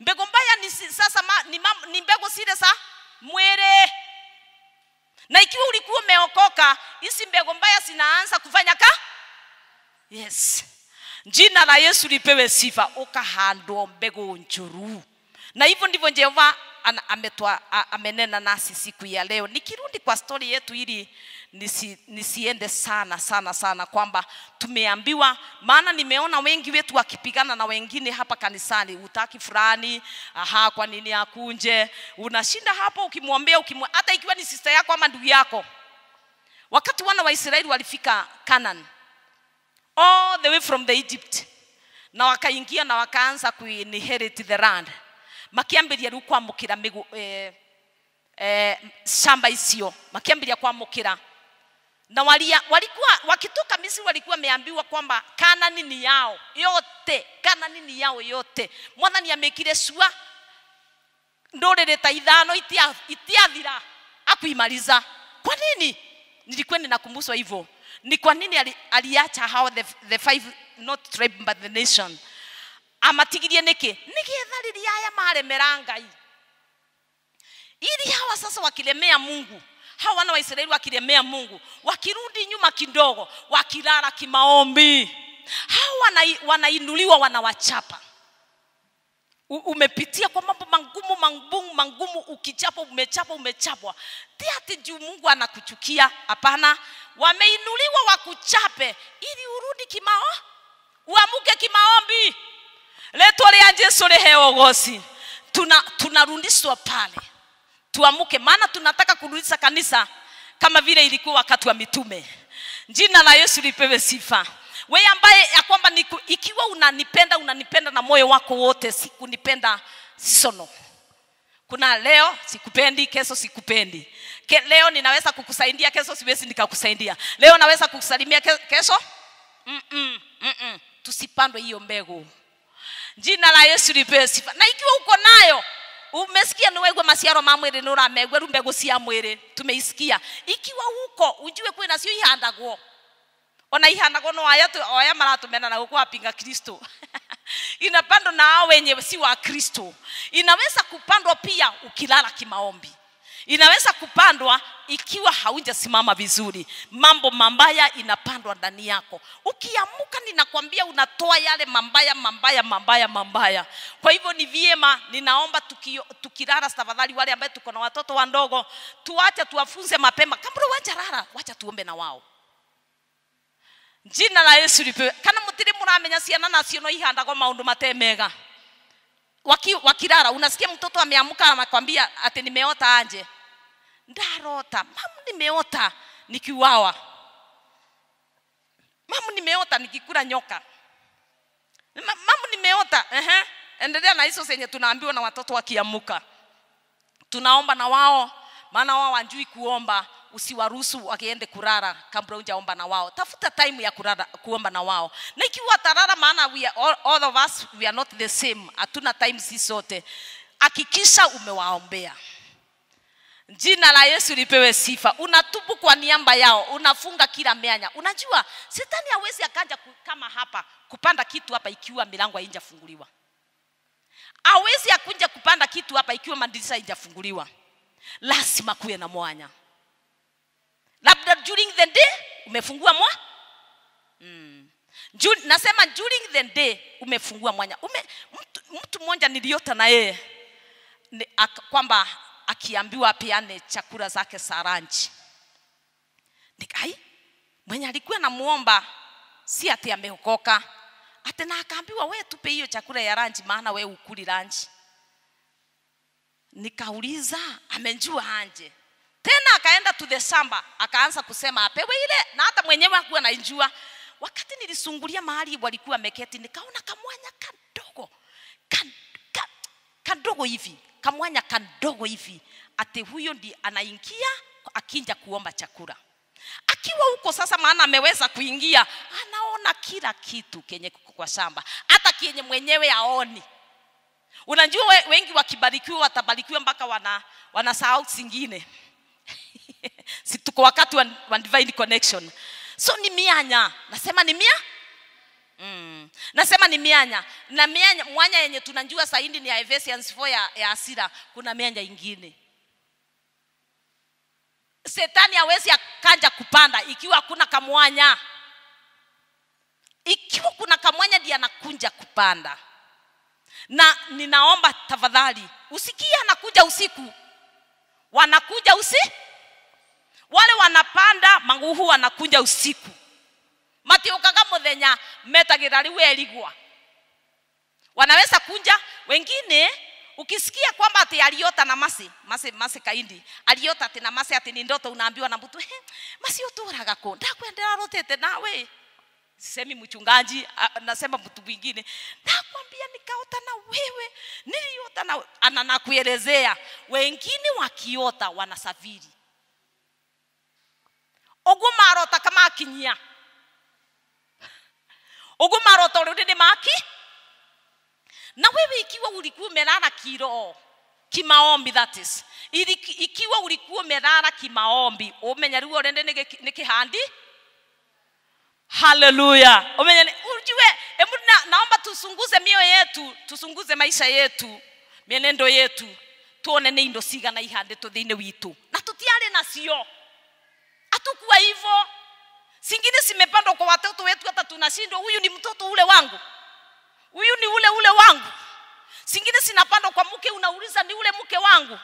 Mbegu mbaya ni sasa ma, ni, ma, ni mbegu sile sa mwere, na ikiwa ulikuwa umeokoka, hizi mbegu mbaya zinaanza kufanya ka yes. Jina la Yesu lipewe sifa, ukahandwa mbegu njuru, na hivyo ndivyo Jehova ametoa amenena nasi siku ya leo. Nikirudi kwa stori yetu ili nisi, nisiende sana sana sana, kwamba tumeambiwa, maana nimeona wengi wetu wakipigana na wengine hapa kanisani, utaki fulani, aha, kwa nini akunje? Unashinda hapo ukimwambia ukimwe, hata ikiwa ni sister yako ama ndugu yako. Wakati wana wa Israeli walifika Canaan all the way from the Egypt, na wakaingia na wakaanza kuinherit the land makiambiria riu kwamukira migu eh, eh, shamba icio makiambiria kwamukira na walia, walikuwa wakitoka Misri walikuwa wameambiwa kwamba kana nini yao yote, kana nini yao yote. Mwathani amekire sua ndurĩrĩ ta ithano itia, itiathira akuimaliza. Kwa nini? nilikwenda nakumbuswa hivyo. Ni kwa nini aliacha hao the, the five not tribe but the nation amatigirie niki nigetha riria haya maremera ngai ili hawa sasa wakilemea mungu hawa wana waisraeli wakilemea mungu wakirudi nyuma kidogo wakilala kimaombi hawa wanainuliwa wanawachapa umepitia kwa mambo mangumu mangumu mangumu ukichapa umechapa umechapwa tiati juu mungu anakuchukia hapana wameinuliwa wakuchape ili urudi kimao uamuke kimaombi Ritwa ria Yesu lihewe gosi. Tuna tunarudishwa pale, tuamuke, maana tunataka kurudisha kanisa kama vile ilikuwa wakati wa mitume. Jina la Yesu lipewe sifa. Wewe ambaye ya kwamba ikiwa unanipenda unanipenda na moyo wako wote, sikunipenda sisono kuna leo sikupendi, kesho sikupendi. Ke, leo ninaweza kukusaidia, kesho siwezi nikakusaidia. Leo naweza kukusalimia, kesho mm -mm, mm -mm. Tusipandwe hiyo mbegu jina la yesu lipewe sifa na ikiwa uko nayo umesikia niwaigwa maciaro ma mwĩrĩ ni ũramegwa ru mbegũ cia mwĩrĩ tumeisikia ikiwa uko ujue kwĩ nacio ihandagwo ona ihandagwo no aya oya maratumena na gũkũ apinga kristo (laughs) inapandwa na wao si wa kristo inaweza kupandwa pia ukilala kimaombi inaweza kupandwa ikiwa haujasimama vizuri mambo mambaya inapandwa ndani yako ukiamuka ninakwambia unatoa yale mambaya mambaya mambaya mambaya kwa hivyo ni vyema ninaomba tuki, tukilala tafadhali wale ambaye tuko na watoto wandogo tuache tuwafunze mapema wacha rara wacha tuombe na wao jina la yesu lipewe kana mutiri muramenya ciana nacio no ihandagwo maundu matemega mega waki, wakirara unasikia mtoto ameamka anakwambia ati nimeota aje ndarota mamu nimeota nikiuawa mamu nimeota nikikula nyoka mamu nimeota uh-huh. endelea na hizo zenye tunaambiwa na watoto wakiamuka tunaomba na wao maana wao wajui kuomba usiwaruhusu wakiende kurara kabla hujaomba na wao tafuta time ya kurara, kuomba na wao na ikiwa tarara maana we are all, all of us we are not the same hatuna time si sote hakikisha umewaombea jina la yesu lipewe sifa unatubu kwa niamba yao unafunga kila mianya unajua shetani hawezi akaja kama hapa kupanda kitu hapa ikiwa milango haijafunguliwa hawezi akunja kupanda kitu hapa ikiwa madirisha haijafunguliwa lazima kuwe na mwanya labda during the day umefungua mwa mm. Ju, nasema during the day umefungua mwanya ume, mtu, mtu mmoja niliota na yeye ni, ak, kwamba akiambiwa apeane chakula zake saranji nikai mwenye alikuwa namuomba si ati ameokoka ati na akaambiwa wewe tupe hiyo chakula ya ranji maana we ukuli ranji nikauliza amenjua anje tena akaenda to the samba akaanza kusema apewe ile na hata mwenyewe hakuwa naijua wakati nilisungulia mahali walikuwa meketi nikaona kamwanya kadogo kan, ka, kadogo hivi kamwanya kadogo hivi ati huyo ndi anaingia akinja kuomba chakula akiwa huko sasa, maana ameweza kuingia, anaona kila kitu kenye kwa shamba, hata kenye mwenyewe aoni. Unajua wengi wakibarikiwa watabarikiwa mpaka wana wanasahau zingine. (laughs) si tuko wakati wa, wa divine connection so ni mianya nasema ni mia mm. nasema ni mianya na mianya, mwanya yenye tunajua saindi ni Ephesians 4 ya, ya asira kuna mianya ingine setani hawezi akanja kupanda ikiwa kuna kamwanya ikiwa kuna kamwanya ndiye anakunja kupanda na ninaomba tafadhali usikie anakuja usiku wanakuja usiku wale wanapanda manguhu wanakuja usiku matiukaga muthenya metagira riu erigwa wanaweza kunja wengine ukisikia kwamba ati aliota na masi masi masi kaindi aliota ati na masi ati ni ndoto unaambiwa na mtu masi uturaga ko ndakwendera rotete nawe semi mchungaji nasema mtu mwingine nakwambia nikaota na wewe niliota na ananakuelezea wengine wakiota wanasafiri marota kamakinyia marota uri ndi maki na wewe ikiwa ulikuwa umelala kiro kimaombi that is ikiwa ulikuwa umelala kimaombi umenya riu urende ni kihandi haleluya umenya ujue hebu na, naomba tusunguze mioyo yetu tusunguze maisha yetu mienendo yetu tuone nä indo cigana ihandä two thä inä witå na tå tiarä nacio hatukuwa hivyo singine simepandwa kwa watoto wetu hata tunashindwa huyu ni mtoto ule wangu huyu ni ule ule wangu singine sinapandwa kwa mke unauliza ni ule mke wangu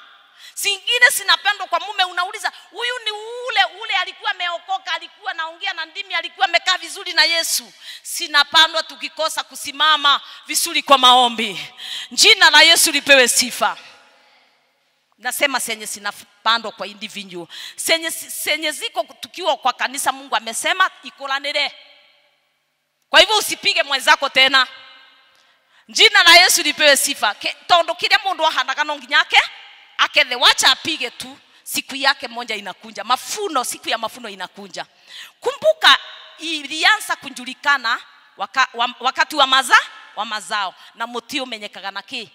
singine sinapandwa kwa mume unauliza huyu ni ule ule alikuwa ameokoka alikuwa naongea na ndimi alikuwa amekaa vizuri na yesu sinapandwa tukikosa kusimama vizuri kwa maombi jina la yesu lipewe sifa nasema senye sinapandwa kwa individual senye, senye ziko tukiwa kwa kanisa mungu amesema ikolanire kwa hivyo usipige mwenzako tena jina la yesu lipewe sifa tondo kile mundu ahandaga no nginya ake akethe wacha apige tu siku yake moja inakunja mafuno siku ya mafuno inakunja kumbuka ilianza kunjulikana waka, wakati wa maza wa mazao na muti umenyekaga na kii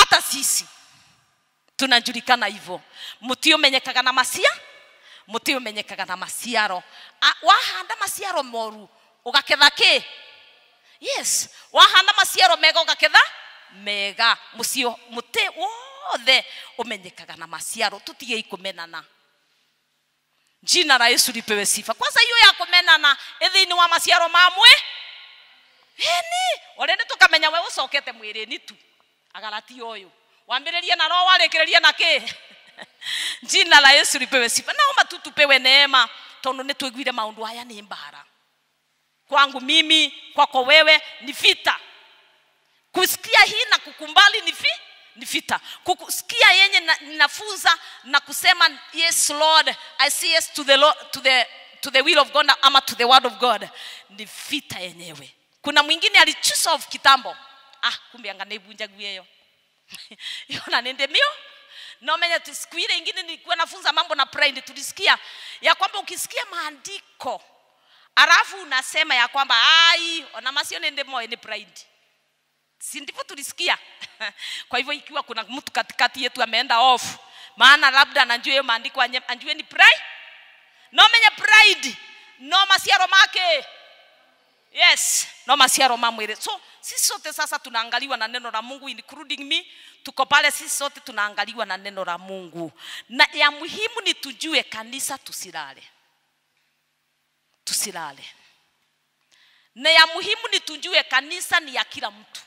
hata sisi tunajulikana hivyo mti umenyekaga na macia muti umenyekaga na maciaro wahanda maciaro moru ugaketha ki yes wahanda maciaro mega ugaketha mega mucio muti wothe umenyekaga na maciaro tutige ikumenana jina la yesu lipewe sifa kwanza hiyo ya kumenana ithini wa maciaro ma mwi ni orende tukamenya we ucokete mwireni tu agalati oyo wambiriria na roho warikiriria na ki (laughs) jina la yesu lipewe sifa na uma tutu pewe neema tondu nitwiguire maundu haya ni mbara kwangu mimi kwako wewe ni vita kusikia hii na kukumbali ni vita ni vita kusikia yenye ninafunza na, na kusema yes lord i see yes to the, lord, to the, to the will of god ama to the word of god ni vita yenyewe kuna mwingine alichusa of kitambo ah kumbe anga nĩibunjagu ĩyo (laughs) yona nĩ ndĩmio na umenye siku ile ingine nilikuwa nafunza mambo na pride, tulisikia ya kwamba ukisikia maandiko alafu unasema ya kwamba ai ona masio nende moyo ni pride, si ndipo tulisikia? (laughs) Kwa hivyo ikiwa kuna mtu katikati yetu ameenda off, maana labda anajua hiyo maandiko, anjue ni pride, no menye pride no masiaro make yes no maciaro ma mwili so sisi sote sasa tunaangaliwa na neno la mungu including me tuko pale sisi sote tunaangaliwa na neno la mungu na ya muhimu ni tujue kanisa tusilale tusilale na ya muhimu ni tujue kanisa ni ya kila mtu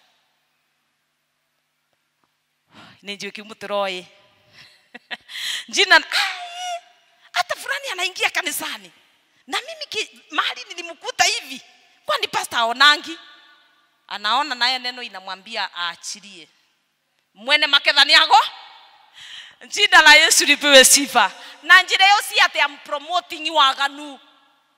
nijuikimutiroe (laughs) jina hata fulani anaingia kanisani na mimi mahali nilimkuta hivi kwani pasta aonangi anaona naye neno inamwambia aachilie mwene makethani ago njida la yesu lipewe sifa na njira iyo si ati am waganu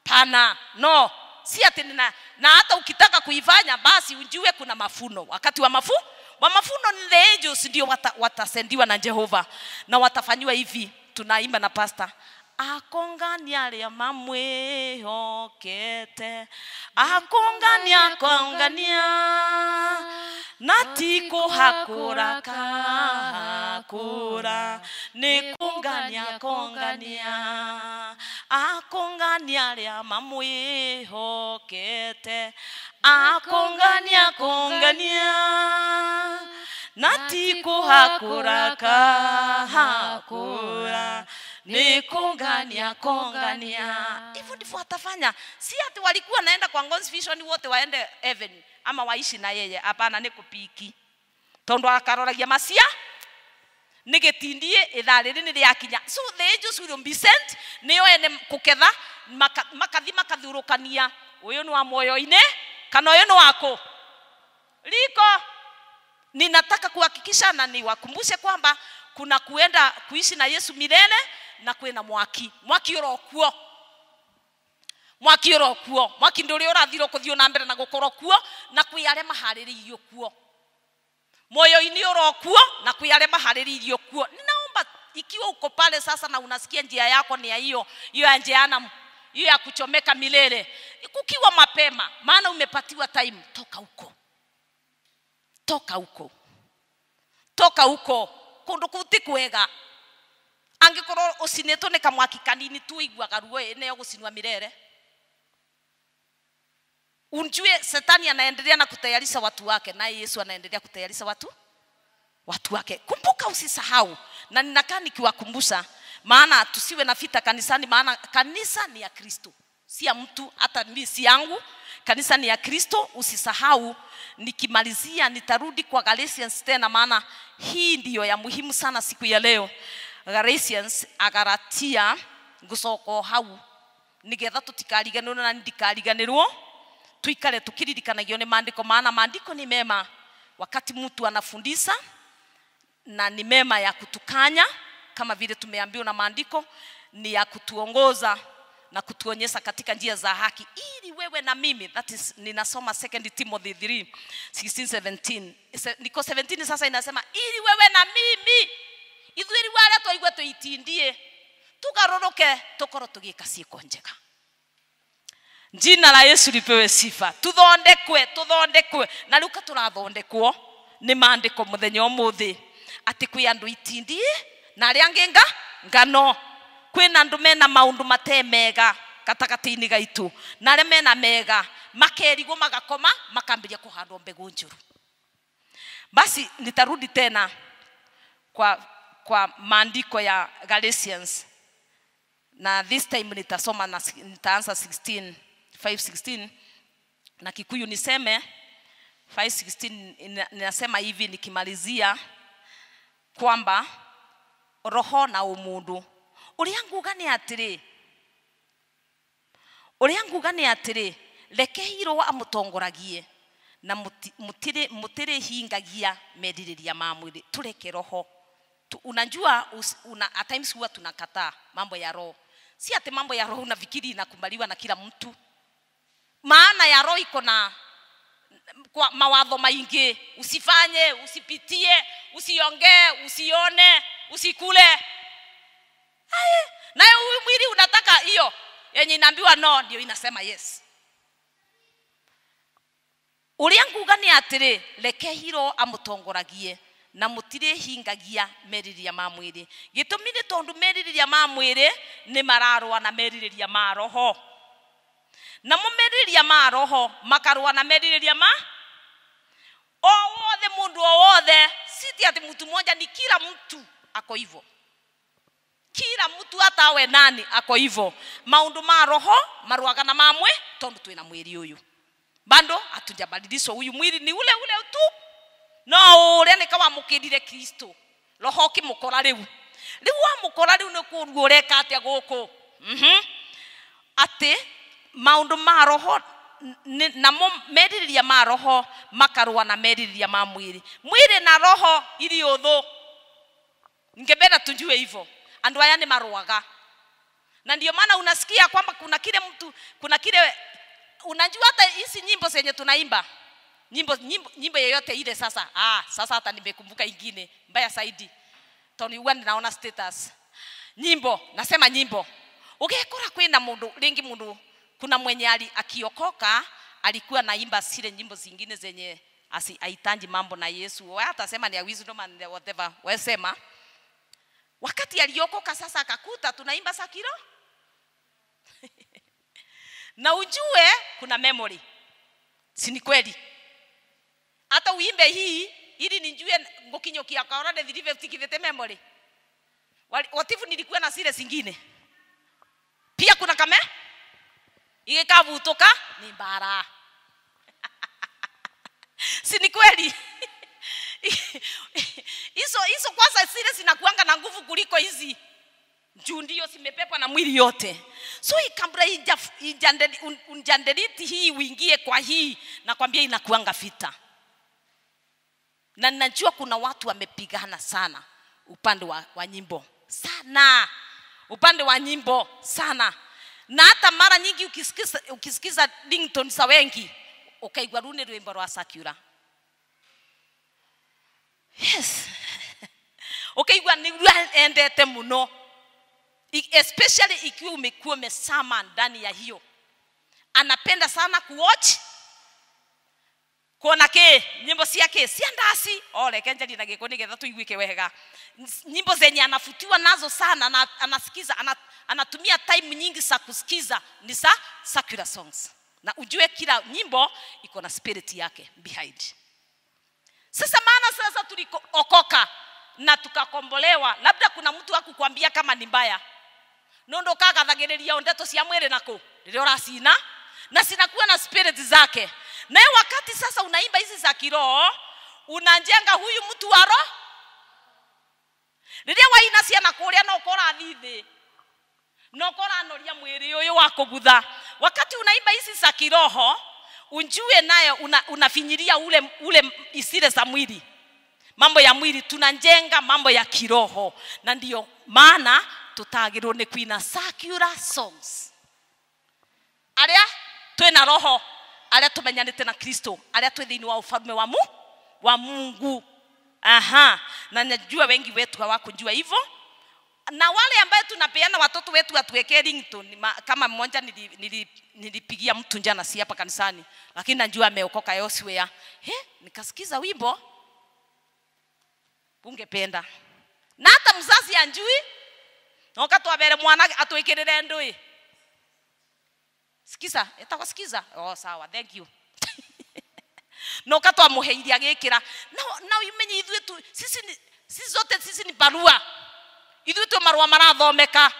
pana no si ati na, na hata ukitaka kuifanya basi ujue kuna mafuno wakati wa mafu wa mafuno ni the angels ndio wata, watasendiwa na jehova na watafanyiwa hivi tunaimba na pastor akungania aria mamwihokete akungania kongania na ti kuhakura kahakura ni kungania kungania akungania aria mamwihokete akungania kungania na ti kuhakura kahakura nikungania kungania hivyo ndivyo atafanya si ati walikuwa naenda kwa Ngons Vision wote waende heaven ama waishi na yeye hapana ni kupiki tondo akaroragia masia nä gä tindie ithaa rä so they just will be sent nä yo ene kuketha ketha makathi makathurå kania å wa moyo ine kana å ni wako liko ninataka kuhakikisha na niwakumbushe kwamba kuna kuenda kuishi na yesu milele na kwina mwaki mwaki uro kuo mwaki uro kuo mwaki ndi urathiro kuthio na mbere na gukoro kuo na kuyare aria mahaririirio kuo moyo-ini uro kuo na kuyare aria mahaririirio kuo ninaomba ikiwa uko pale sasa na unasikia njia yako ni ya hiyo hiyo ya njeanamu hiyo ya kuchomeka milele kukiwa mapema maana umepatiwa time toka huko toka huko toka huko kundu kuti kwega angikoro ucinitwo ne kamwaki kanini tu iguaga ruo ene yogucinwa mirere unjue setani anaendelea na kutayarisha watu wake na yesu anaendelea kutayarisha watu watu wake kumbuka usisahau na ninakaa nikiwakumbusha maana tusiwe na vita kanisani maana kanisa ni ya kristo si ya mtu hata ni si yangu kanisa ni ya Kristo. Usisahau, nikimalizia nitarudi kwa Galatians tena, maana hii ndiyo ya muhimu sana siku ya leo. Galatians agaratia gucoka hau nigetha tutikariganirwo na ndikariganirwo tuikare tukiririkanagio ni maandiko, maana maandiko ni mema wakati mtu anafundisha na ni mema ya kutukanya kama vile tumeambiwa na maandiko, ni ya kutuongoza na kutuonyesha katika njia za haki ili wewe na mimi that is, ninasoma 2 timothy 3 16 17 niko 17 sasa inasema ili wewe na mimi ithuiri wale twaigwe tuitindie tugarũrũke tũkorwo tũgĩka ciĩko njega jina la yesu lipewe sifa tuthondekwe tuthondekwe na rĩu katũrathondekwo ni maandiko mũthenya ũmũthĩ atĩ kwĩ andũ itindie na arĩa ngano kwina ndu mena maundu mate mega gatagati gaitu na arä mena mega makerigwo magakoma makambä kuhandwa mbegu njuru basi nitarudi tena kwa, kwa maandiko ya galatians na this time nitasoma na nitaanza 16 516 na kikuyu niseme 516 ninasema hivi nikimalizia kwamba roho na umundu uria nguga nä atärä a nguga nä atärä rekei irå amå tongoragie na rä hingagia merirä ma mwä tå reke roho tu, unajua us, una, at times huwa tunakata mambo ya roho si ati mambo ya roho unafikiri inakubaliwa na kila mtu maana ya roho iko na kwa mawatho maingi usifanye usipitie usiongee usione usikule naye huyu mwili unataka hiyo yenye inaambiwa no ndio inasema yes uria nguga nä atärä reke hiro amutongoragie na mutirä hingagia merirä ma mwä gä tå mi nä tondå merirä ma mwä nä mararwa na merirä ma roho namo merirä ma roho makarwa na merirä ma o wothe må ndå o wothe siti atä mutu moja ni kila mtu ako hivyo kila mtu hata awe nani ako hivyo maundu ma roho maruaga na mamwe tondu twina mwiri uyu bando atujabadilisho huyu mwili ni ule ule tu no kama mukidire kristo roho ukimukora riu riu mukora riu nikurua reka atia guku mm ate maundu ma roho namo merirĩria ma roho makarũa na merirĩria ma mwĩrĩ mwĩrĩ na roho iri ũthũ ningependa tujue hivyo andu aya ni marwaga na ndio maana unasikia kwamba kuna kile mtu kuna kile unajua hata hizi nyimbo zenye tunaimba nyimbo, nyimbo, nyimbo yeyote ile sasa ah, sasa hata nimekumbuka ingine mbaya zaidi toniua ninaona status nyimbo nasema nyimbo ugekora kwina mundu ringi mundu kuna mwenye ali akiokoka alikuwa naimba sile nyimbo zingine zenye asi, aitanji mambo na Yesu. Wewe sema ni a wisdom and whatever. Wewe sema wakati aliokoka sasa akakuta tunaimba sakiro (laughs) na ujue kuna memory si ni kweli hata uimbe hii ili ninjue ngokinyokia kaorade vilivyotikivite memory watifu nilikuwa na zile singine pia kuna kame igikavutuka ni mbara (laughs) si ni kweli (laughs) (laughs) hizo hizo kwanza zile zinakuanga na nguvu kuliko hizi juu ndio zimebebwa na mwili yote so kabla unjandeliti hii uingie kwa hii nakwambia inakuanga vita na ninajua kuna watu wamepigana sana upande wa, wa nyimbo sana upande wa nyimbo sana na hata mara nyingi ukisikiza, ukisikiza dington za wengi ukaigwa rune rwimbo rwa sakura yes ukaigua nä endete må no especially ikiwa umekuwa umesama ndani ya hiyo anapenda sana kuwatch kuona kä nyimbo ciake cia ndasi oreke oh, njari na gäko nä getha tuiguike wega nyimbo zenye anafutiwa nazo sana anasikiza ana, anatumia time nyingi za kusikiza ni za secular songs na ujue kila nyimbo iko na spirit yake behind sasa maana sasa tuliokoka na tukakombolewa, labda kuna mtu akukwambia kama ni mbaya nondu ukagathagiriria ndeto cia mwiri naku riria uracina na sinakuwa na spirit zake na wakati sasa unaimba hizi za kiroho unajenga huyu mtu waro riria waina ciana kuria no korathi thi no noria mwiri uyu wa wakati unaimba hizi za kiroho Ujue nayo unafinyiria una ule, ule isire za mwili, mambo ya mwili, tunajenga mambo ya kiroho, na ndio maana tutagirwo ni kwina circular songs aria na roho aria tumenyanite na kristo aria twi thiini wa ufalme wa mu wa mungu aha na najua wengi wetu hawakujua hivyo na wale ambaye tunapeana watoto wetu atuwekee ringtone kama mmoja nilipigia nili, nili mtu njana si hapa kanisani lakini najua ameokoka elsewhere he nikasikiza wimbo ungependa na hata mzazi anjui noka twabere mwana atwikirire ndui sikiza etagwo sikiza oh sawa thank you noka twamuheirie agikira na umenye ithuĩ sisi zote sisi ni barua ithuĩ tu marũa marathomeka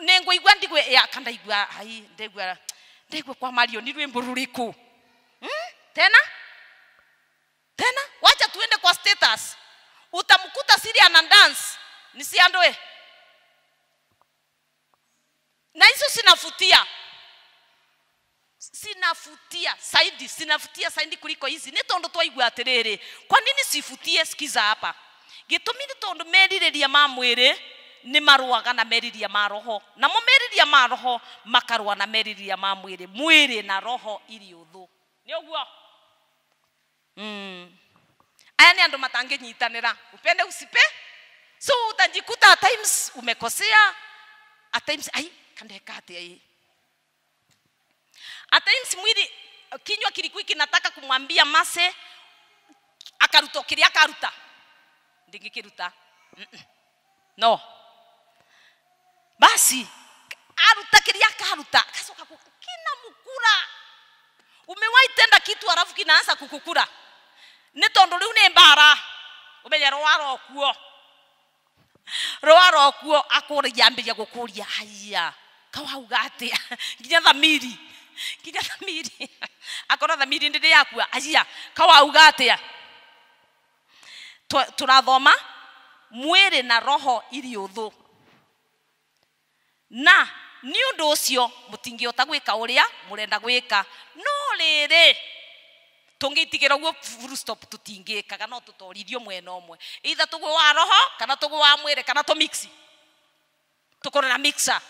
nä ngå igua ndigwe ka ndaigua ai ndaigua ndaigua kwa mario ni rwä mbå ruriku hmm? tena tena wacha tuende kwa status utamkuta Syrian and dance ni si andå na hizo sinafutia sinafutia saidi sinafutia saidi kuliko hizi ni tondo twaigua atä kwa nini sifutie skiza hapa gitumi nä tondå merirä ria ma mwä rä nä marũaga na meriria ma roho namo meriria ma roho makarũa na meriria ma mwä rä na roho irĩ ũthũ nĩ ũguo mm. aya nĩ andũ matangĩnyitanĩra upende usipe so utajikuta at times umekosea at times ai kandeka atia ai at times mwiri kinywa kilikuwa nataka kumwambia mase akaruta akaruta ndingikiruta no basi aruta kiria akaruta akasoka kina mukura umewahi tenda kitu alafu kinaanza kukukura nä tondå rä u nä mbara å menye rwa rokuo rwa rokuo akå rä ria gå kå ria aia kawauga (laughs) atä a nginya thamiri nginya thamiri (laughs) akona thamiri ndä yakua aia kawauga atä a turathoma mwiri na roho uthu na nä å ndå å cio må tingä ota gwä ka å rä a må renda gwä ka no rä rä tå ngä itigä ra guo tå tingä kaga no tå torithio mwena å mwe itha tå wa roho kana tå gwä wa mwä rä kana tå tå korwo na mixer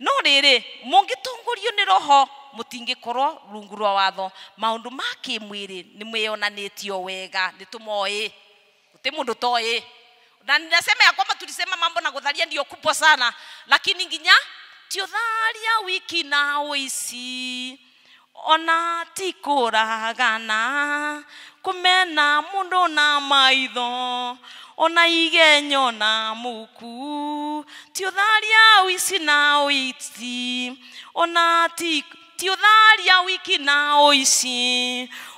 no riri mungitongorio ni roho mutingikorwo rungu rwa watho maundu ma mwire ni mwionanitio wega ni tumoi uti mundu toi na ninasema ya kwamba tulisema mambo na kudharia ndio kubwa sana lakini nginya ti utharia wiki na uici ona ti kumena mundu na maitho ona igenyo na muku ti uthalia wisi na oiti ona ti ti uthalia wiki na oisi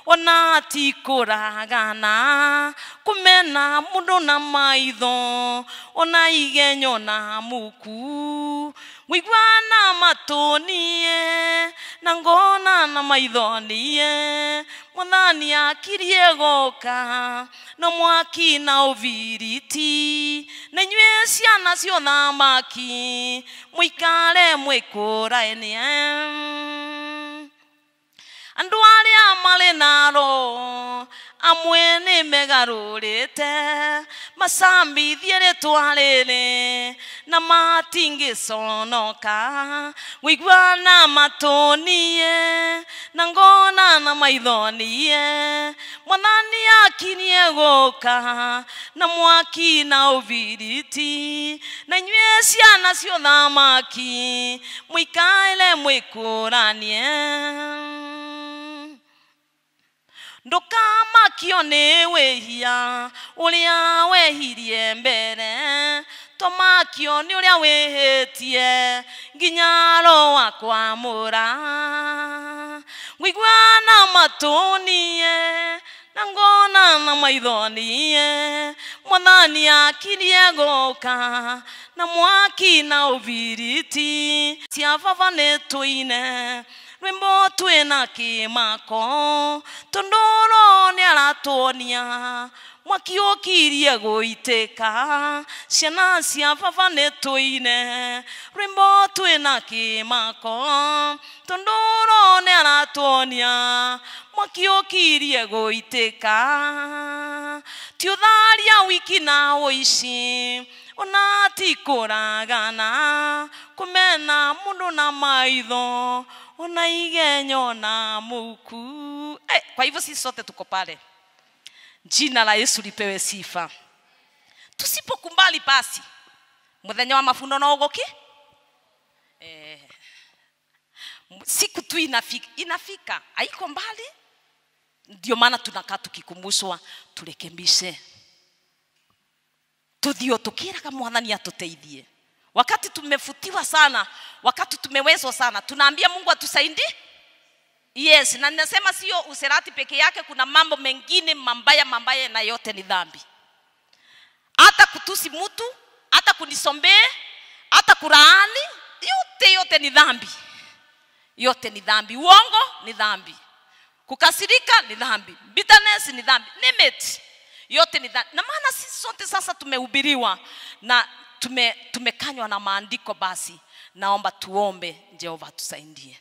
ona ti kuragana kumena mundu na maitho ona igenyo na muku wigua na matunie na ngona na maithonie muthani akirie goka no mwaki na uviriti na inyue ciana ciothamaki muikare mwikuraenie andå arä a marä naro amwe nä megarå te macambithie rä twarä rä na matingä conoka gå igua na nie na ngona na maithonie mwathani akinie gå ka na mwaki na å biriti na inyuä ciana ciå thamaki må ikaä re mwä kå ranie ndukamakio nä wĩhia ũrĩa wehirie mbere tomakio nĩ ũrĩa wĩhĩtie nginya ro wa kwamũra ngũigua na matũnie na ngona na maithonie mwathani akirie goka na mwaki na uviriti cia baba nĩ tũine rwimbo twina kimako tondoro ni aratuonia mwaki ukirie guitika ciana cia baba ni tuine rwimbo twina kimako tondoro ni aratuonia mwaki ukirie guitika ti utharia wiki na uici ona ti kuragana kumena mundu na maitho unaigenyo na muku eh, kwa hivyo sisi sote tuko pale jina la yesu lipewe sifa Tusipokumbali basi mwenye wa mafundo na ogoki. eh, siku tu inafika, inafika haiko mbali ndio maana tunakaa tukikumbushwa turekebishe tukira kama mwathani atoteidie wakati tumefutiwa sana, wakati tumewezwa sana, tunaambia Mungu atusaidi Yes, na ninasema sio userati peke yake, kuna mambo mengine mambaya mambaya, na yote ni dhambi, hata kutusi mtu, hata kunisombee, hata kulaani, yote yote ni dhambi, yote ni dhambi. Uongo ni dhambi, kukasirika ni dhambi, bitterness ni dhambi, nimet yote ni dhambi. Na maana sisi sote sasa tumehubiriwa na tume, tumekanywa na maandiko basi naomba tuombe jehova tusaidie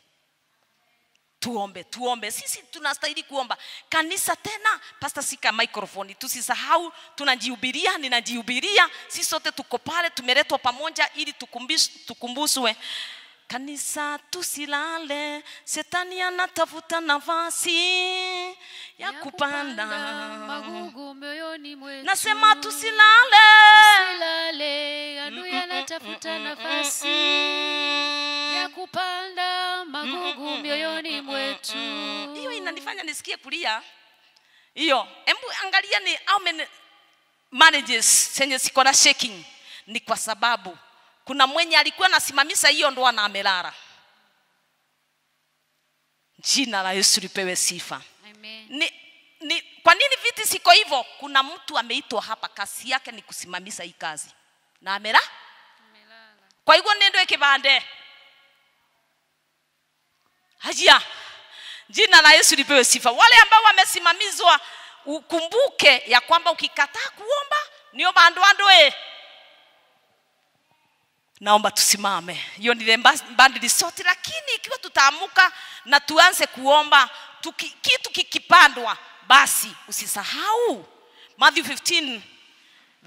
tuombe tuombe sisi tunastahili kuomba kanisa tena pasta sika microphone tusisahau tunajihubiria ninajihubiria sisi sote tuko pale tumeletwa pamoja ili tukumbuswe kanisa tusilale setani anatafuta nafasi ya kupanda magugu moyoni mwetu nasema tusilale, tusilale tafuta mm, mm, nafasi mm, ya kupanda magugu mioyoni mwetu. Hiyo inanifanya nisikie kulia. Hiyo, hebu angalia ni how many managers senye siko na shaking. Ni kwa sababu kuna mwenye alikuwa anasimamisha hiyo ndoa na amelala. Jina la Yesu lipewe sifa. Amen. Ni, ni, kwa nini viti siko hivyo? Kuna mtu ameitwa hapa, kasi yake ni kusimamisha hii kazi na amelala kwa kwaiguo ni ndwi kibande hajia jina la yesu lipewe sifa wale ambao wamesimamizwa ukumbuke ya kwamba ukikataa kuomba nio bandwa ndwi naomba tusimame hiyo ni bandi sote lakini ikiwa tutaamuka na tuanze kuomba tuki, kitu kikipandwa basi usisahau matthew 15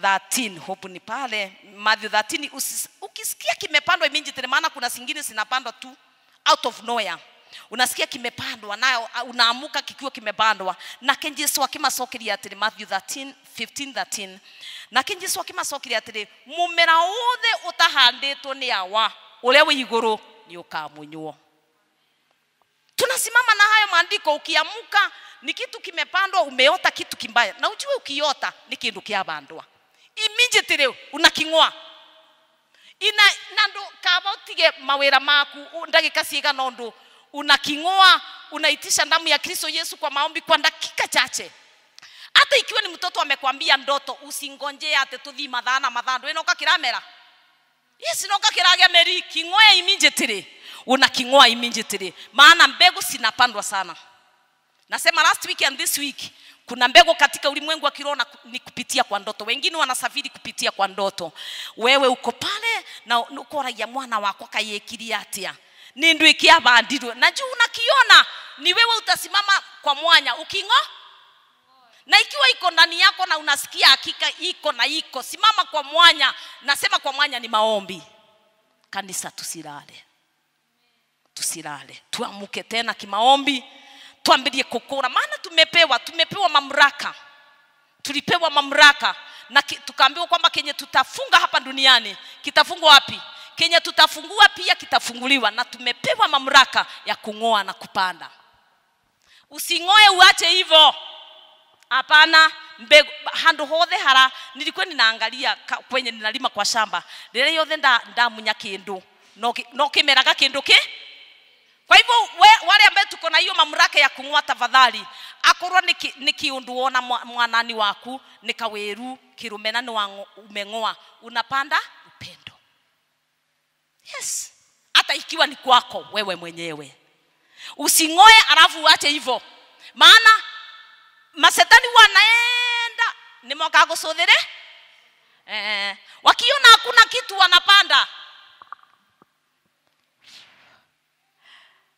13 hope ni pale matthew 13 usis, ukisikia kimepandwa minji tena maana kuna singine zinapandwa tu out of nowhere unasikia kimepandwa nayo ah, unaamuka kikiwa kimepandwa nake jesu akimacokeria atĩrĩ matthew 13, 15, 13. nake jesu akimacokeria atĩrĩ mumera wothe ũtahandĩtwo nĩ awa ũrĩa wĩ igũrũ ni ũkamunywo tunasimama na hayo maandiko ukiamuka ni kitu kimepandwa umeota kitu kimbaya na ujue ukiota ni kindu kiabandwa immediately unaking'oa ina na ndu kama utige mawira maku ndagika cigana undu unaking'oa unaitisha damu ya Kristo Yesu kwa maombi kwa dakika chache hata ikiwa ni mtoto amekwambia ndoto usingonje ate tuthi madhana madhando inoka kiramera yes inoka no kakiragemeri king'oa immediately unaking'oa immediately maana mbegu sinapandwa sana nasema last week and this week kuna mbegu katika ulimwengu wa kiroho ni kupitia kwa ndoto. Wengine wanasafiri kupitia kwa ndoto. Wewe uko pale na ukoragia mwana wako akayekiria atia ni ndu ikiabandirwe na juu unakiona ni wewe utasimama kwa mwanya ukingo na ikiwa iko ndani yako na unasikia hakika iko na iko simama kwa mwanya nasema kwa mwanya ni maombi kanisa tusilale tusilale tuamuke tena kimaombi tuambilie kukura maana tumepewa tumepewa mamlaka tulipewa mamlaka na ki, tukaambiwa kwamba kenye tutafunga hapa duniani kitafungwa wapi kenye tutafungua pia kitafunguliwa na tumepewa mamlaka ya kung'oa na kupanda using'oe uache hivyo hapana mbegu handu hothe hara nilikuwa ninaangalia kwenye ninalima kwa shamba rĩrĩa yothe ndamunya kĩndũ no kĩmeraga kĩndũ kĩ kwa hivyo wale ambaye tuko na hiyo mamlaka ya kung'wa tafadhali akorwo nikiunduona niki wona mwanani waku nikaweru kawiru kirume na ni umeng'oa unapanda upendo yes hata ikiwa ni kwako wewe mwenyewe using'oe alafu uache hivyo maana masetani wanaenda nimokagusuthire eh, eh, eh, wakiona hakuna kitu wanapanda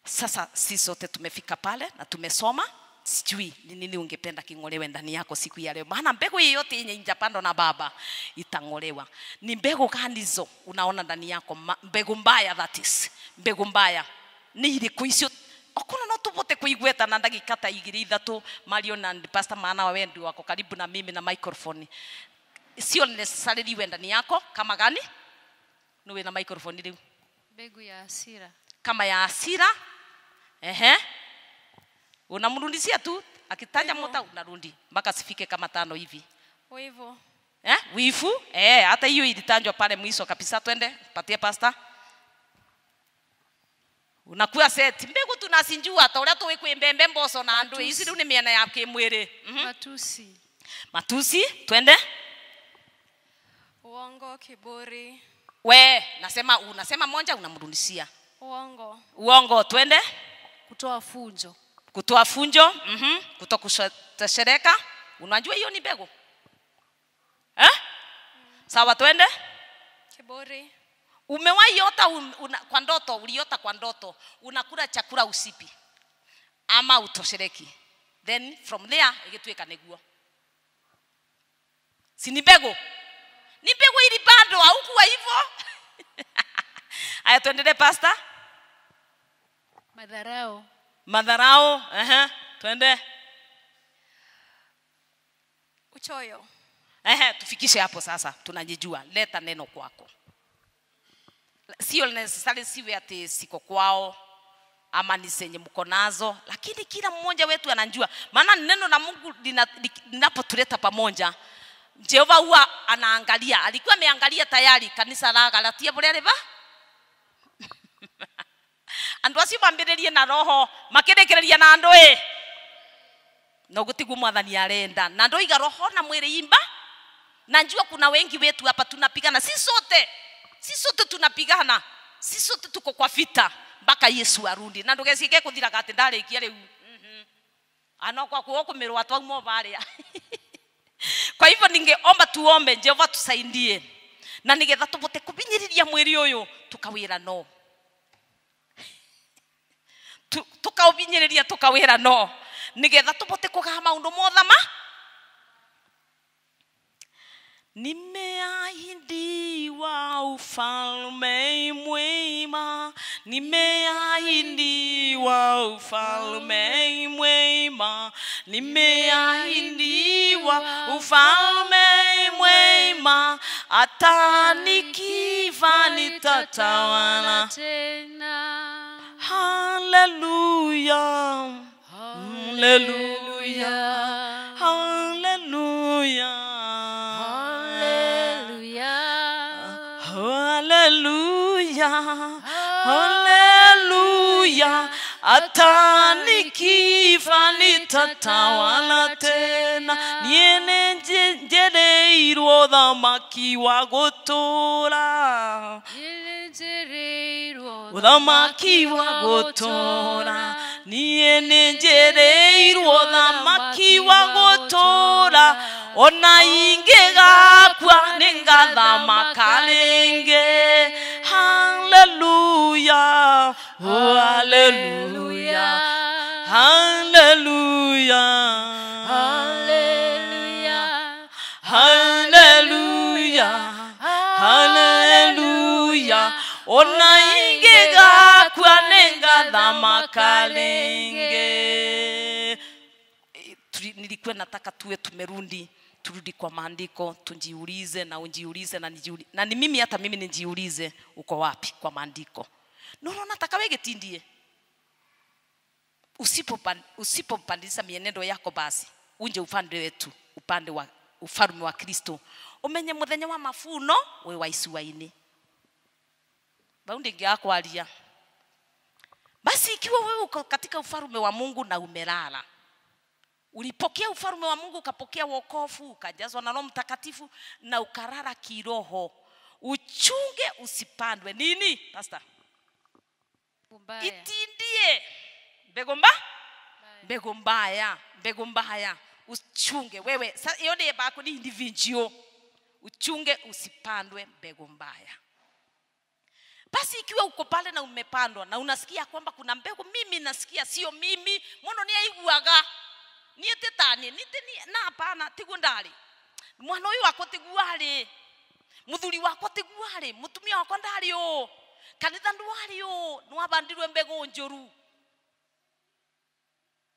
Sasa si sote tumefika pale na tumesoma, sijui ni nini ungependa king'olewe ndani yako siku ya leo, maana mbegu yoyote yenye injapandwa na Baba itang'olewa. Ni mbegu gani hizo unaona ndani yako? Mbegu mbaya, that is mbegu mbaya ni iriku icio okuna no tuvote kuigweta na ndagika ta igiri ithatu mario na pastor maana wa wendi wako karibu na mimi na microphone sio necessarily we ndani yako kama gani niwe na microphone riu mbegu ya asira kama ya asira ehe, unamrudishia tu akitaja mota unarundi mpaka sifike kama tano hivi. Wivu eh? Wivu eh, hata hiyo ilitanjwa pale mwisho kabisa. Twende patie pasta unakuwa set mbegu tunasinjua ta uria tuwikwi mbembe mboco na andu ici riu ni miena ya kimwiri mm -hmm. matusi matusi twende uongo kiburi we nasema unasema moja unamrudishia uongo uongo twende kutoa funjo. Kutoa funjo, mm -hmm. Kutokutetereka. Unajua hiyo ni mbegu eh? Mm. Sawa, twende kibori. Umewahi ota un, una, kwa ndoto, uliota kwa ndoto unakula chakula usipi ama utoshereki, then from there igituika niguo, si ni mbegu? Ni mbegu ili bado haukuwa hivyo. (laughs) Haya, tuendelee pastor madharao madharao uh-huh. twende uchoyo Ehe, tufikishe hapo sasa, tunajijua. Leta neno kwako, sio necessarily siwe ati siko kwao ama ni zenye mko nazo, lakini kila mmoja wetu anajua, maana neno na Mungu linapotuleta pamoja Jehova huwa anaangalia. Alikuwa ameangalia tayari kanisa la Galatia bure aliva andu acio mambiririe na roho makindikiriria na andu i na ugu tiguo mwathani arenda na ndoiga roho na mwili imba na njua kuna wengi wetu hapa tunapigana si sote si sote tunapigana si sote tuko kwa vita mpaka yesu arudi na ndugeciike kuthiraga kia ndarikia riu mhm. anokwa ah, kuo kumirwa twauma baria (laughs) kwa hivyo omba tuombe jehova tusaidie na nigetha tuvote kubinyiriria mwiri uyu tukawira no tukaubinyiriria tukawira no nigetha tubote kugaha maundu mothama nimeahidiwa ufalme mwema nimeahidiwa ufalme mwema nimeahidiwa ufalme mwema hata nikiva nitatawala tena Hallelujah. Hallelujah. Hallelujah. Hallelujah. Hallelujah. Hallelujah. Hata nikifa tena, niye njereirwo thamaki wa gutura. Yeah. ũthamaki wa gũtũũra niĩ nĩ njĩrĩirwo ũthamaki wa gũtũũra ona ingĩgakua nĩ ngathamaka rĩngĩ haleluya oh Hallelujah, Hallelujah, Hallelujah. Hallelujah. ona onaingegakwanenga dhamakalenge nilikuwa nataka tuwe tumerundi turudi kwa maandiko tujiulize na ujiulize na, nijiulize. na ni mimi hata mimi nijiulize uko wapi kwa maandiko nono nataka wegetindie usipopandisha usipo mienendo yako basi unje upande wetu upande wa ufalume wa kristo umenye muthenya wa mafuno we waisuaini bounding yako Basi ikiwa wewe uko katika ufalme wa Mungu na umelala, ulipokea ufalme wa Mungu, ukapokea wokofu ukajazwa na Roho Mtakatifu na ukarara kiroho, uchunge usipandwe nini, pastor? Mbaya. Itindie mbegu mbaya, mbegu mbaya, mbegu mbaya. Uchunge wewe, hiyo ni ni individual, uchunge usipandwe mbegu mbaya basi ikiwa uko pale na umepandwa na unasikia kwamba kuna mbegu mimi nasikia sio mimi muno niaiguaga niä tä tanie nitä na hapana tiguo mwana å yå wakwa tiguo arä må thuri wakwa tiguo arä wakwa ndarä å kanitha ndwarä å nä wabandirwe mbegå njå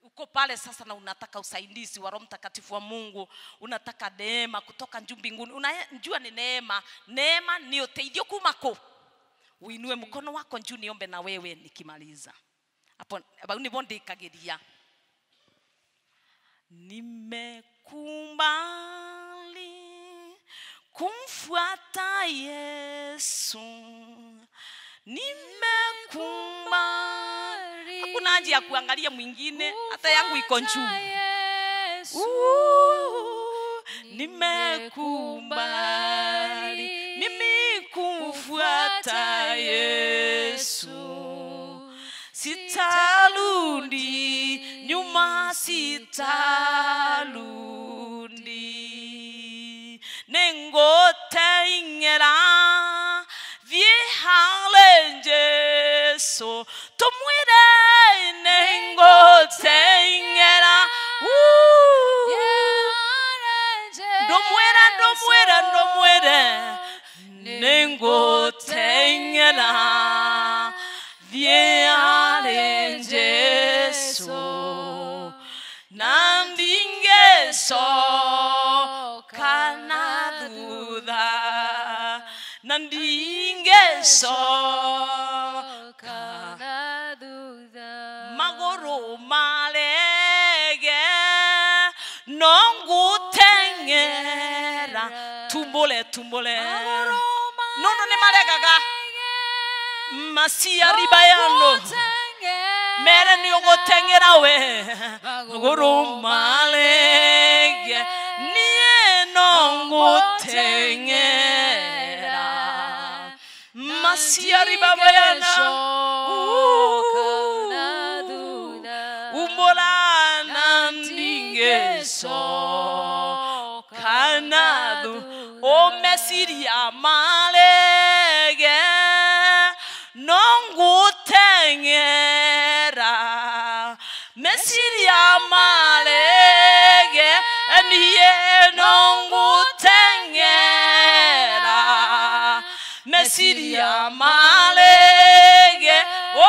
uko pale sasa na unataka usaidizi wa Roho Mtakatifu wa Mungu, unataka neema kutoka juu mbinguni. Unajua ni neema, neema ni uteithio kuma kuu uinue mm. mkono wako juu niombe na wewe nikimaliza hapo nivo ndikagiria nimekumbali kumfuata Yesu, nimekumbali Hakuna haja ya kuangalia mwingine, hata yangu iko juu. nimekumbali sithatha yesu sithalundi nyuma sithalundi nengothainyela vyehalenje so tumwire nengothainyela ndomwera ndomwera ndomwere nengoth 啦，耶阿连接索，南丁耶索，看那杜达，南丁耶索。Magoro malege, nongu tengera, tumbole tumbole. Magoro no no ne marega masia ribayano mere merenyo ugutengera we maguru malege nie no tengera. masia umbola umbolana ndingeso kanadu mesiria male Siria malege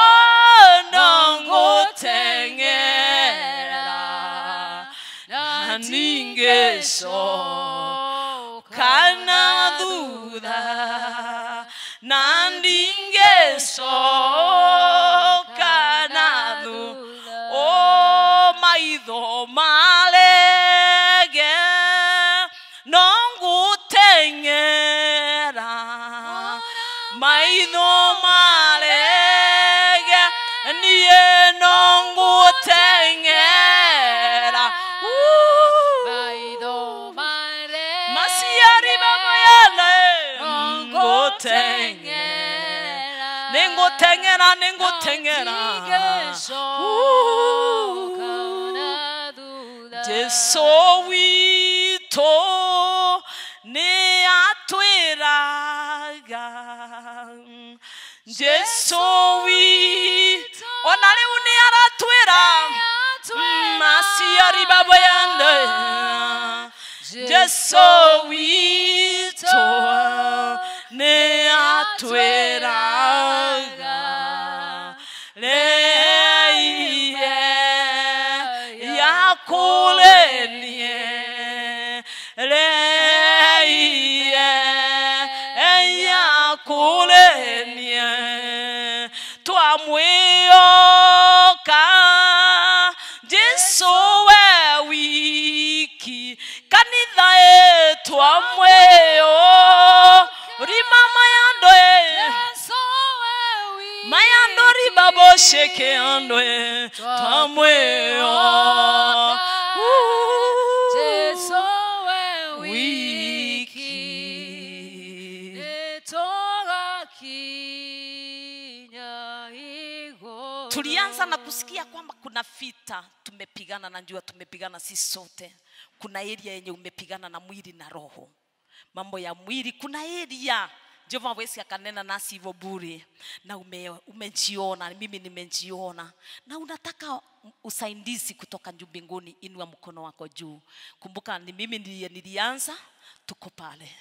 onongo tengera ningeso kana duda na 탱해라 냉고 탱해라 제소 위도 내 아토에라가 제소 위 어나레 우네 아토에라 마시아리 바바얀데 제소 위도 내 아토에라가 chekeanwe tamwea oh. tulianza na kusikia kwamba kuna vita tumepigana na njua tumepigana sisi sote kuna area yenye umepigana na mwili na roho mambo ya mwili kuna area Jehova hawezi akanena nasi hivyo bure, na ume, umejiona, mimi nimejiona, na unataka usaidizi kutoka juu mbinguni. Inua mkono wako juu. Kumbuka ni mimi ndiye nilianza, tuko pale.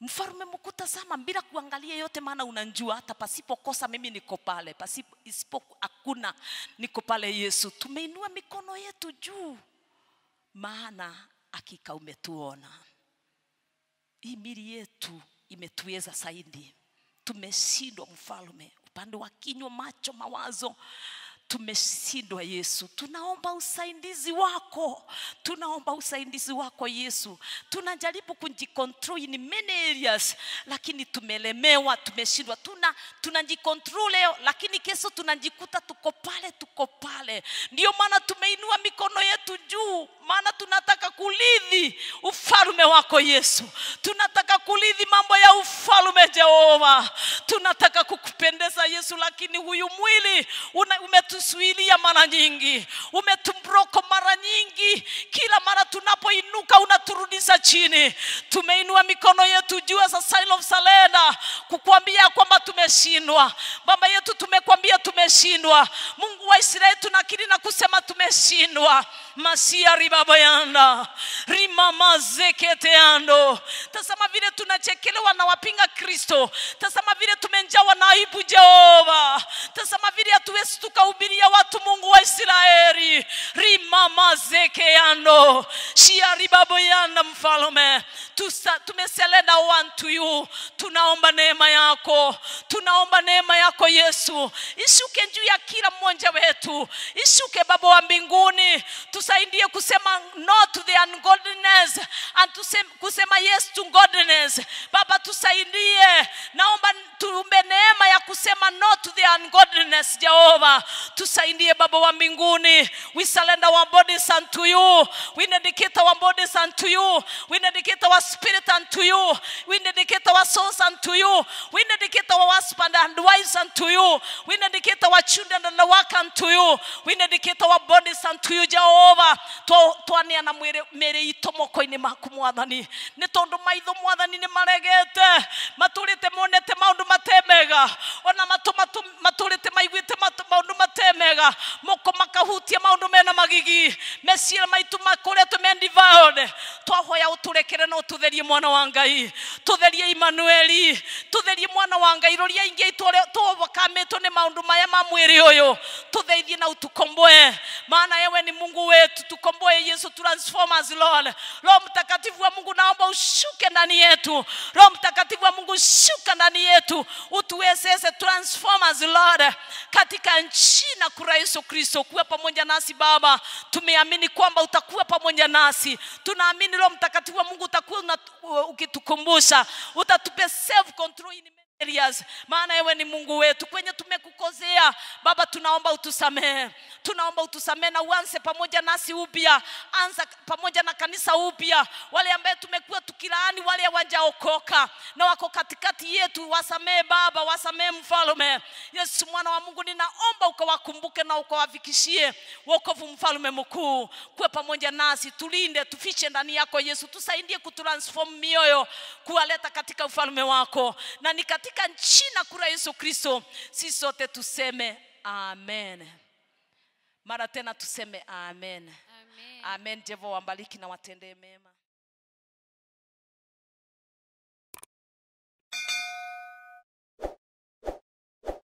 Mfalme mkuta sama bila kuangalia yote, maana unanjua hata pasipokosa mimi niko pale, pasipo isipo hakuna niko pale. Yesu, tumeinua mikono yetu juu, maana hakika umetuona. Hii mili yetu imetuweza zaidi tumeshindwa mfalme upande wa kinywa macho mawazo tumeshindwa yesu tunaomba usaidizi wako tunaomba usaidizi wako yesu tunajaribu kujicontrol in many areas lakini tumelemewa tumeshindwa tuna tunajicontrol leo lakini kesho tunajikuta tuko pale tuko pale ndio maana tumeinua mikono yetu juu maana tunataka kulidhi ufalme wako Yesu, tunataka kulidhi mambo ya ufalme Jehova, tunataka kukupendeza Yesu, lakini huyu mwili umetusuilia mara nyingi, umetumbroko mara nyingi. Kila mara tunapoinuka unaturudisha chini. Tumeinua mikono yetu juu as a sign of surrender, kukuambia kwamba tumeshindwa. Baba yetu, tumekwambia tumeshindwa. Mungu wa Israeli, tunakiri na kusema tumeshindwa. masiari baba babayanda rimamazeketeando tasama vile tunachekelewa na wapinga kristo tasama vile tumenjawa na aibu jehova tasama vile hatuwezi tukahubiria watu mungu wa israeli rimamazekeando shiaribabayanda mfalume tumeselena wantu yu tunaomba neema yako tunaomba neema yako yesu ishuke juu ya kila mmoja wetu ishuke baba wa mbinguni tusaidie kusema kusema no to the ungodliness and tusema, kusema yes to godliness. Baba, tusaidie, naomba tuombe neema ya kusema no to the ungodliness. Jehova, tusaidie Baba wa mbinguni, we surrender our bodies unto you, we dedicate our bodies unto you, we dedicate our spirit unto you, we dedicate our souls unto you, we dedicate our husband and wives unto you, we dedicate our children and the work unto you, we dedicate our bodies unto you, Jehova. To twaneana mĩrĩ itũ moko-inĩ maku mwathani nä tondå maitho mwathani nä maregete te monete ndå matemega ona matũ matũrĩte maå ndå matemega moko makahutia ndå mena magigi meciria maitũ makoretwo me ndivaone twahoya ũtũrekere na ũtũtherie mwana wa ngai tũtherie imanueli therie mwana wa ngai rũria ingĩ tũvokamĩtwo nĩ maũndũ maya ma yå tå theithie na ũtũkomboe maana yewe ni mungu wetu tukomboe Yesu, transform us Lord. Roho Mtakatifu wa Mungu, naomba ushuke ndani yetu. Roho Mtakatifu wa Mungu, shuka ndani yetu, utuwezeshe, transform us Lord, katika jina kura Yesu Kristo, kuwa pamoja nasi Baba. Tumeamini kwamba utakuwa pamoja nasi, tunaamini Roho Mtakatifu wa Mungu utakuwa ukitukumbusha, utatupe self control in areas maana wewe ni mungu wetu kwenye tumekukosea baba tunaomba utusamehe tunaomba utusamehe na uanze pamoja nasi upya anza pamoja na kanisa upya wale ambaye tumekuwa tukilaani wale hawajaokoka na wako katikati yetu wasamehe baba wasamehe Mfalme yesu mwana wa mungu ninaomba ukawakumbuke na ukawafikishie wokovu Mfalme mkuu kuwe pamoja nasi tulinde tufiche ndani yako yesu tusaidie kutransform mioyo kuwaleta katika ufalme wako na ni katika katika jina kura Yesu Kristo, si sote tuseme amen. Mara tena tuseme amen, amen. amen. jevo wambariki na watendee mema.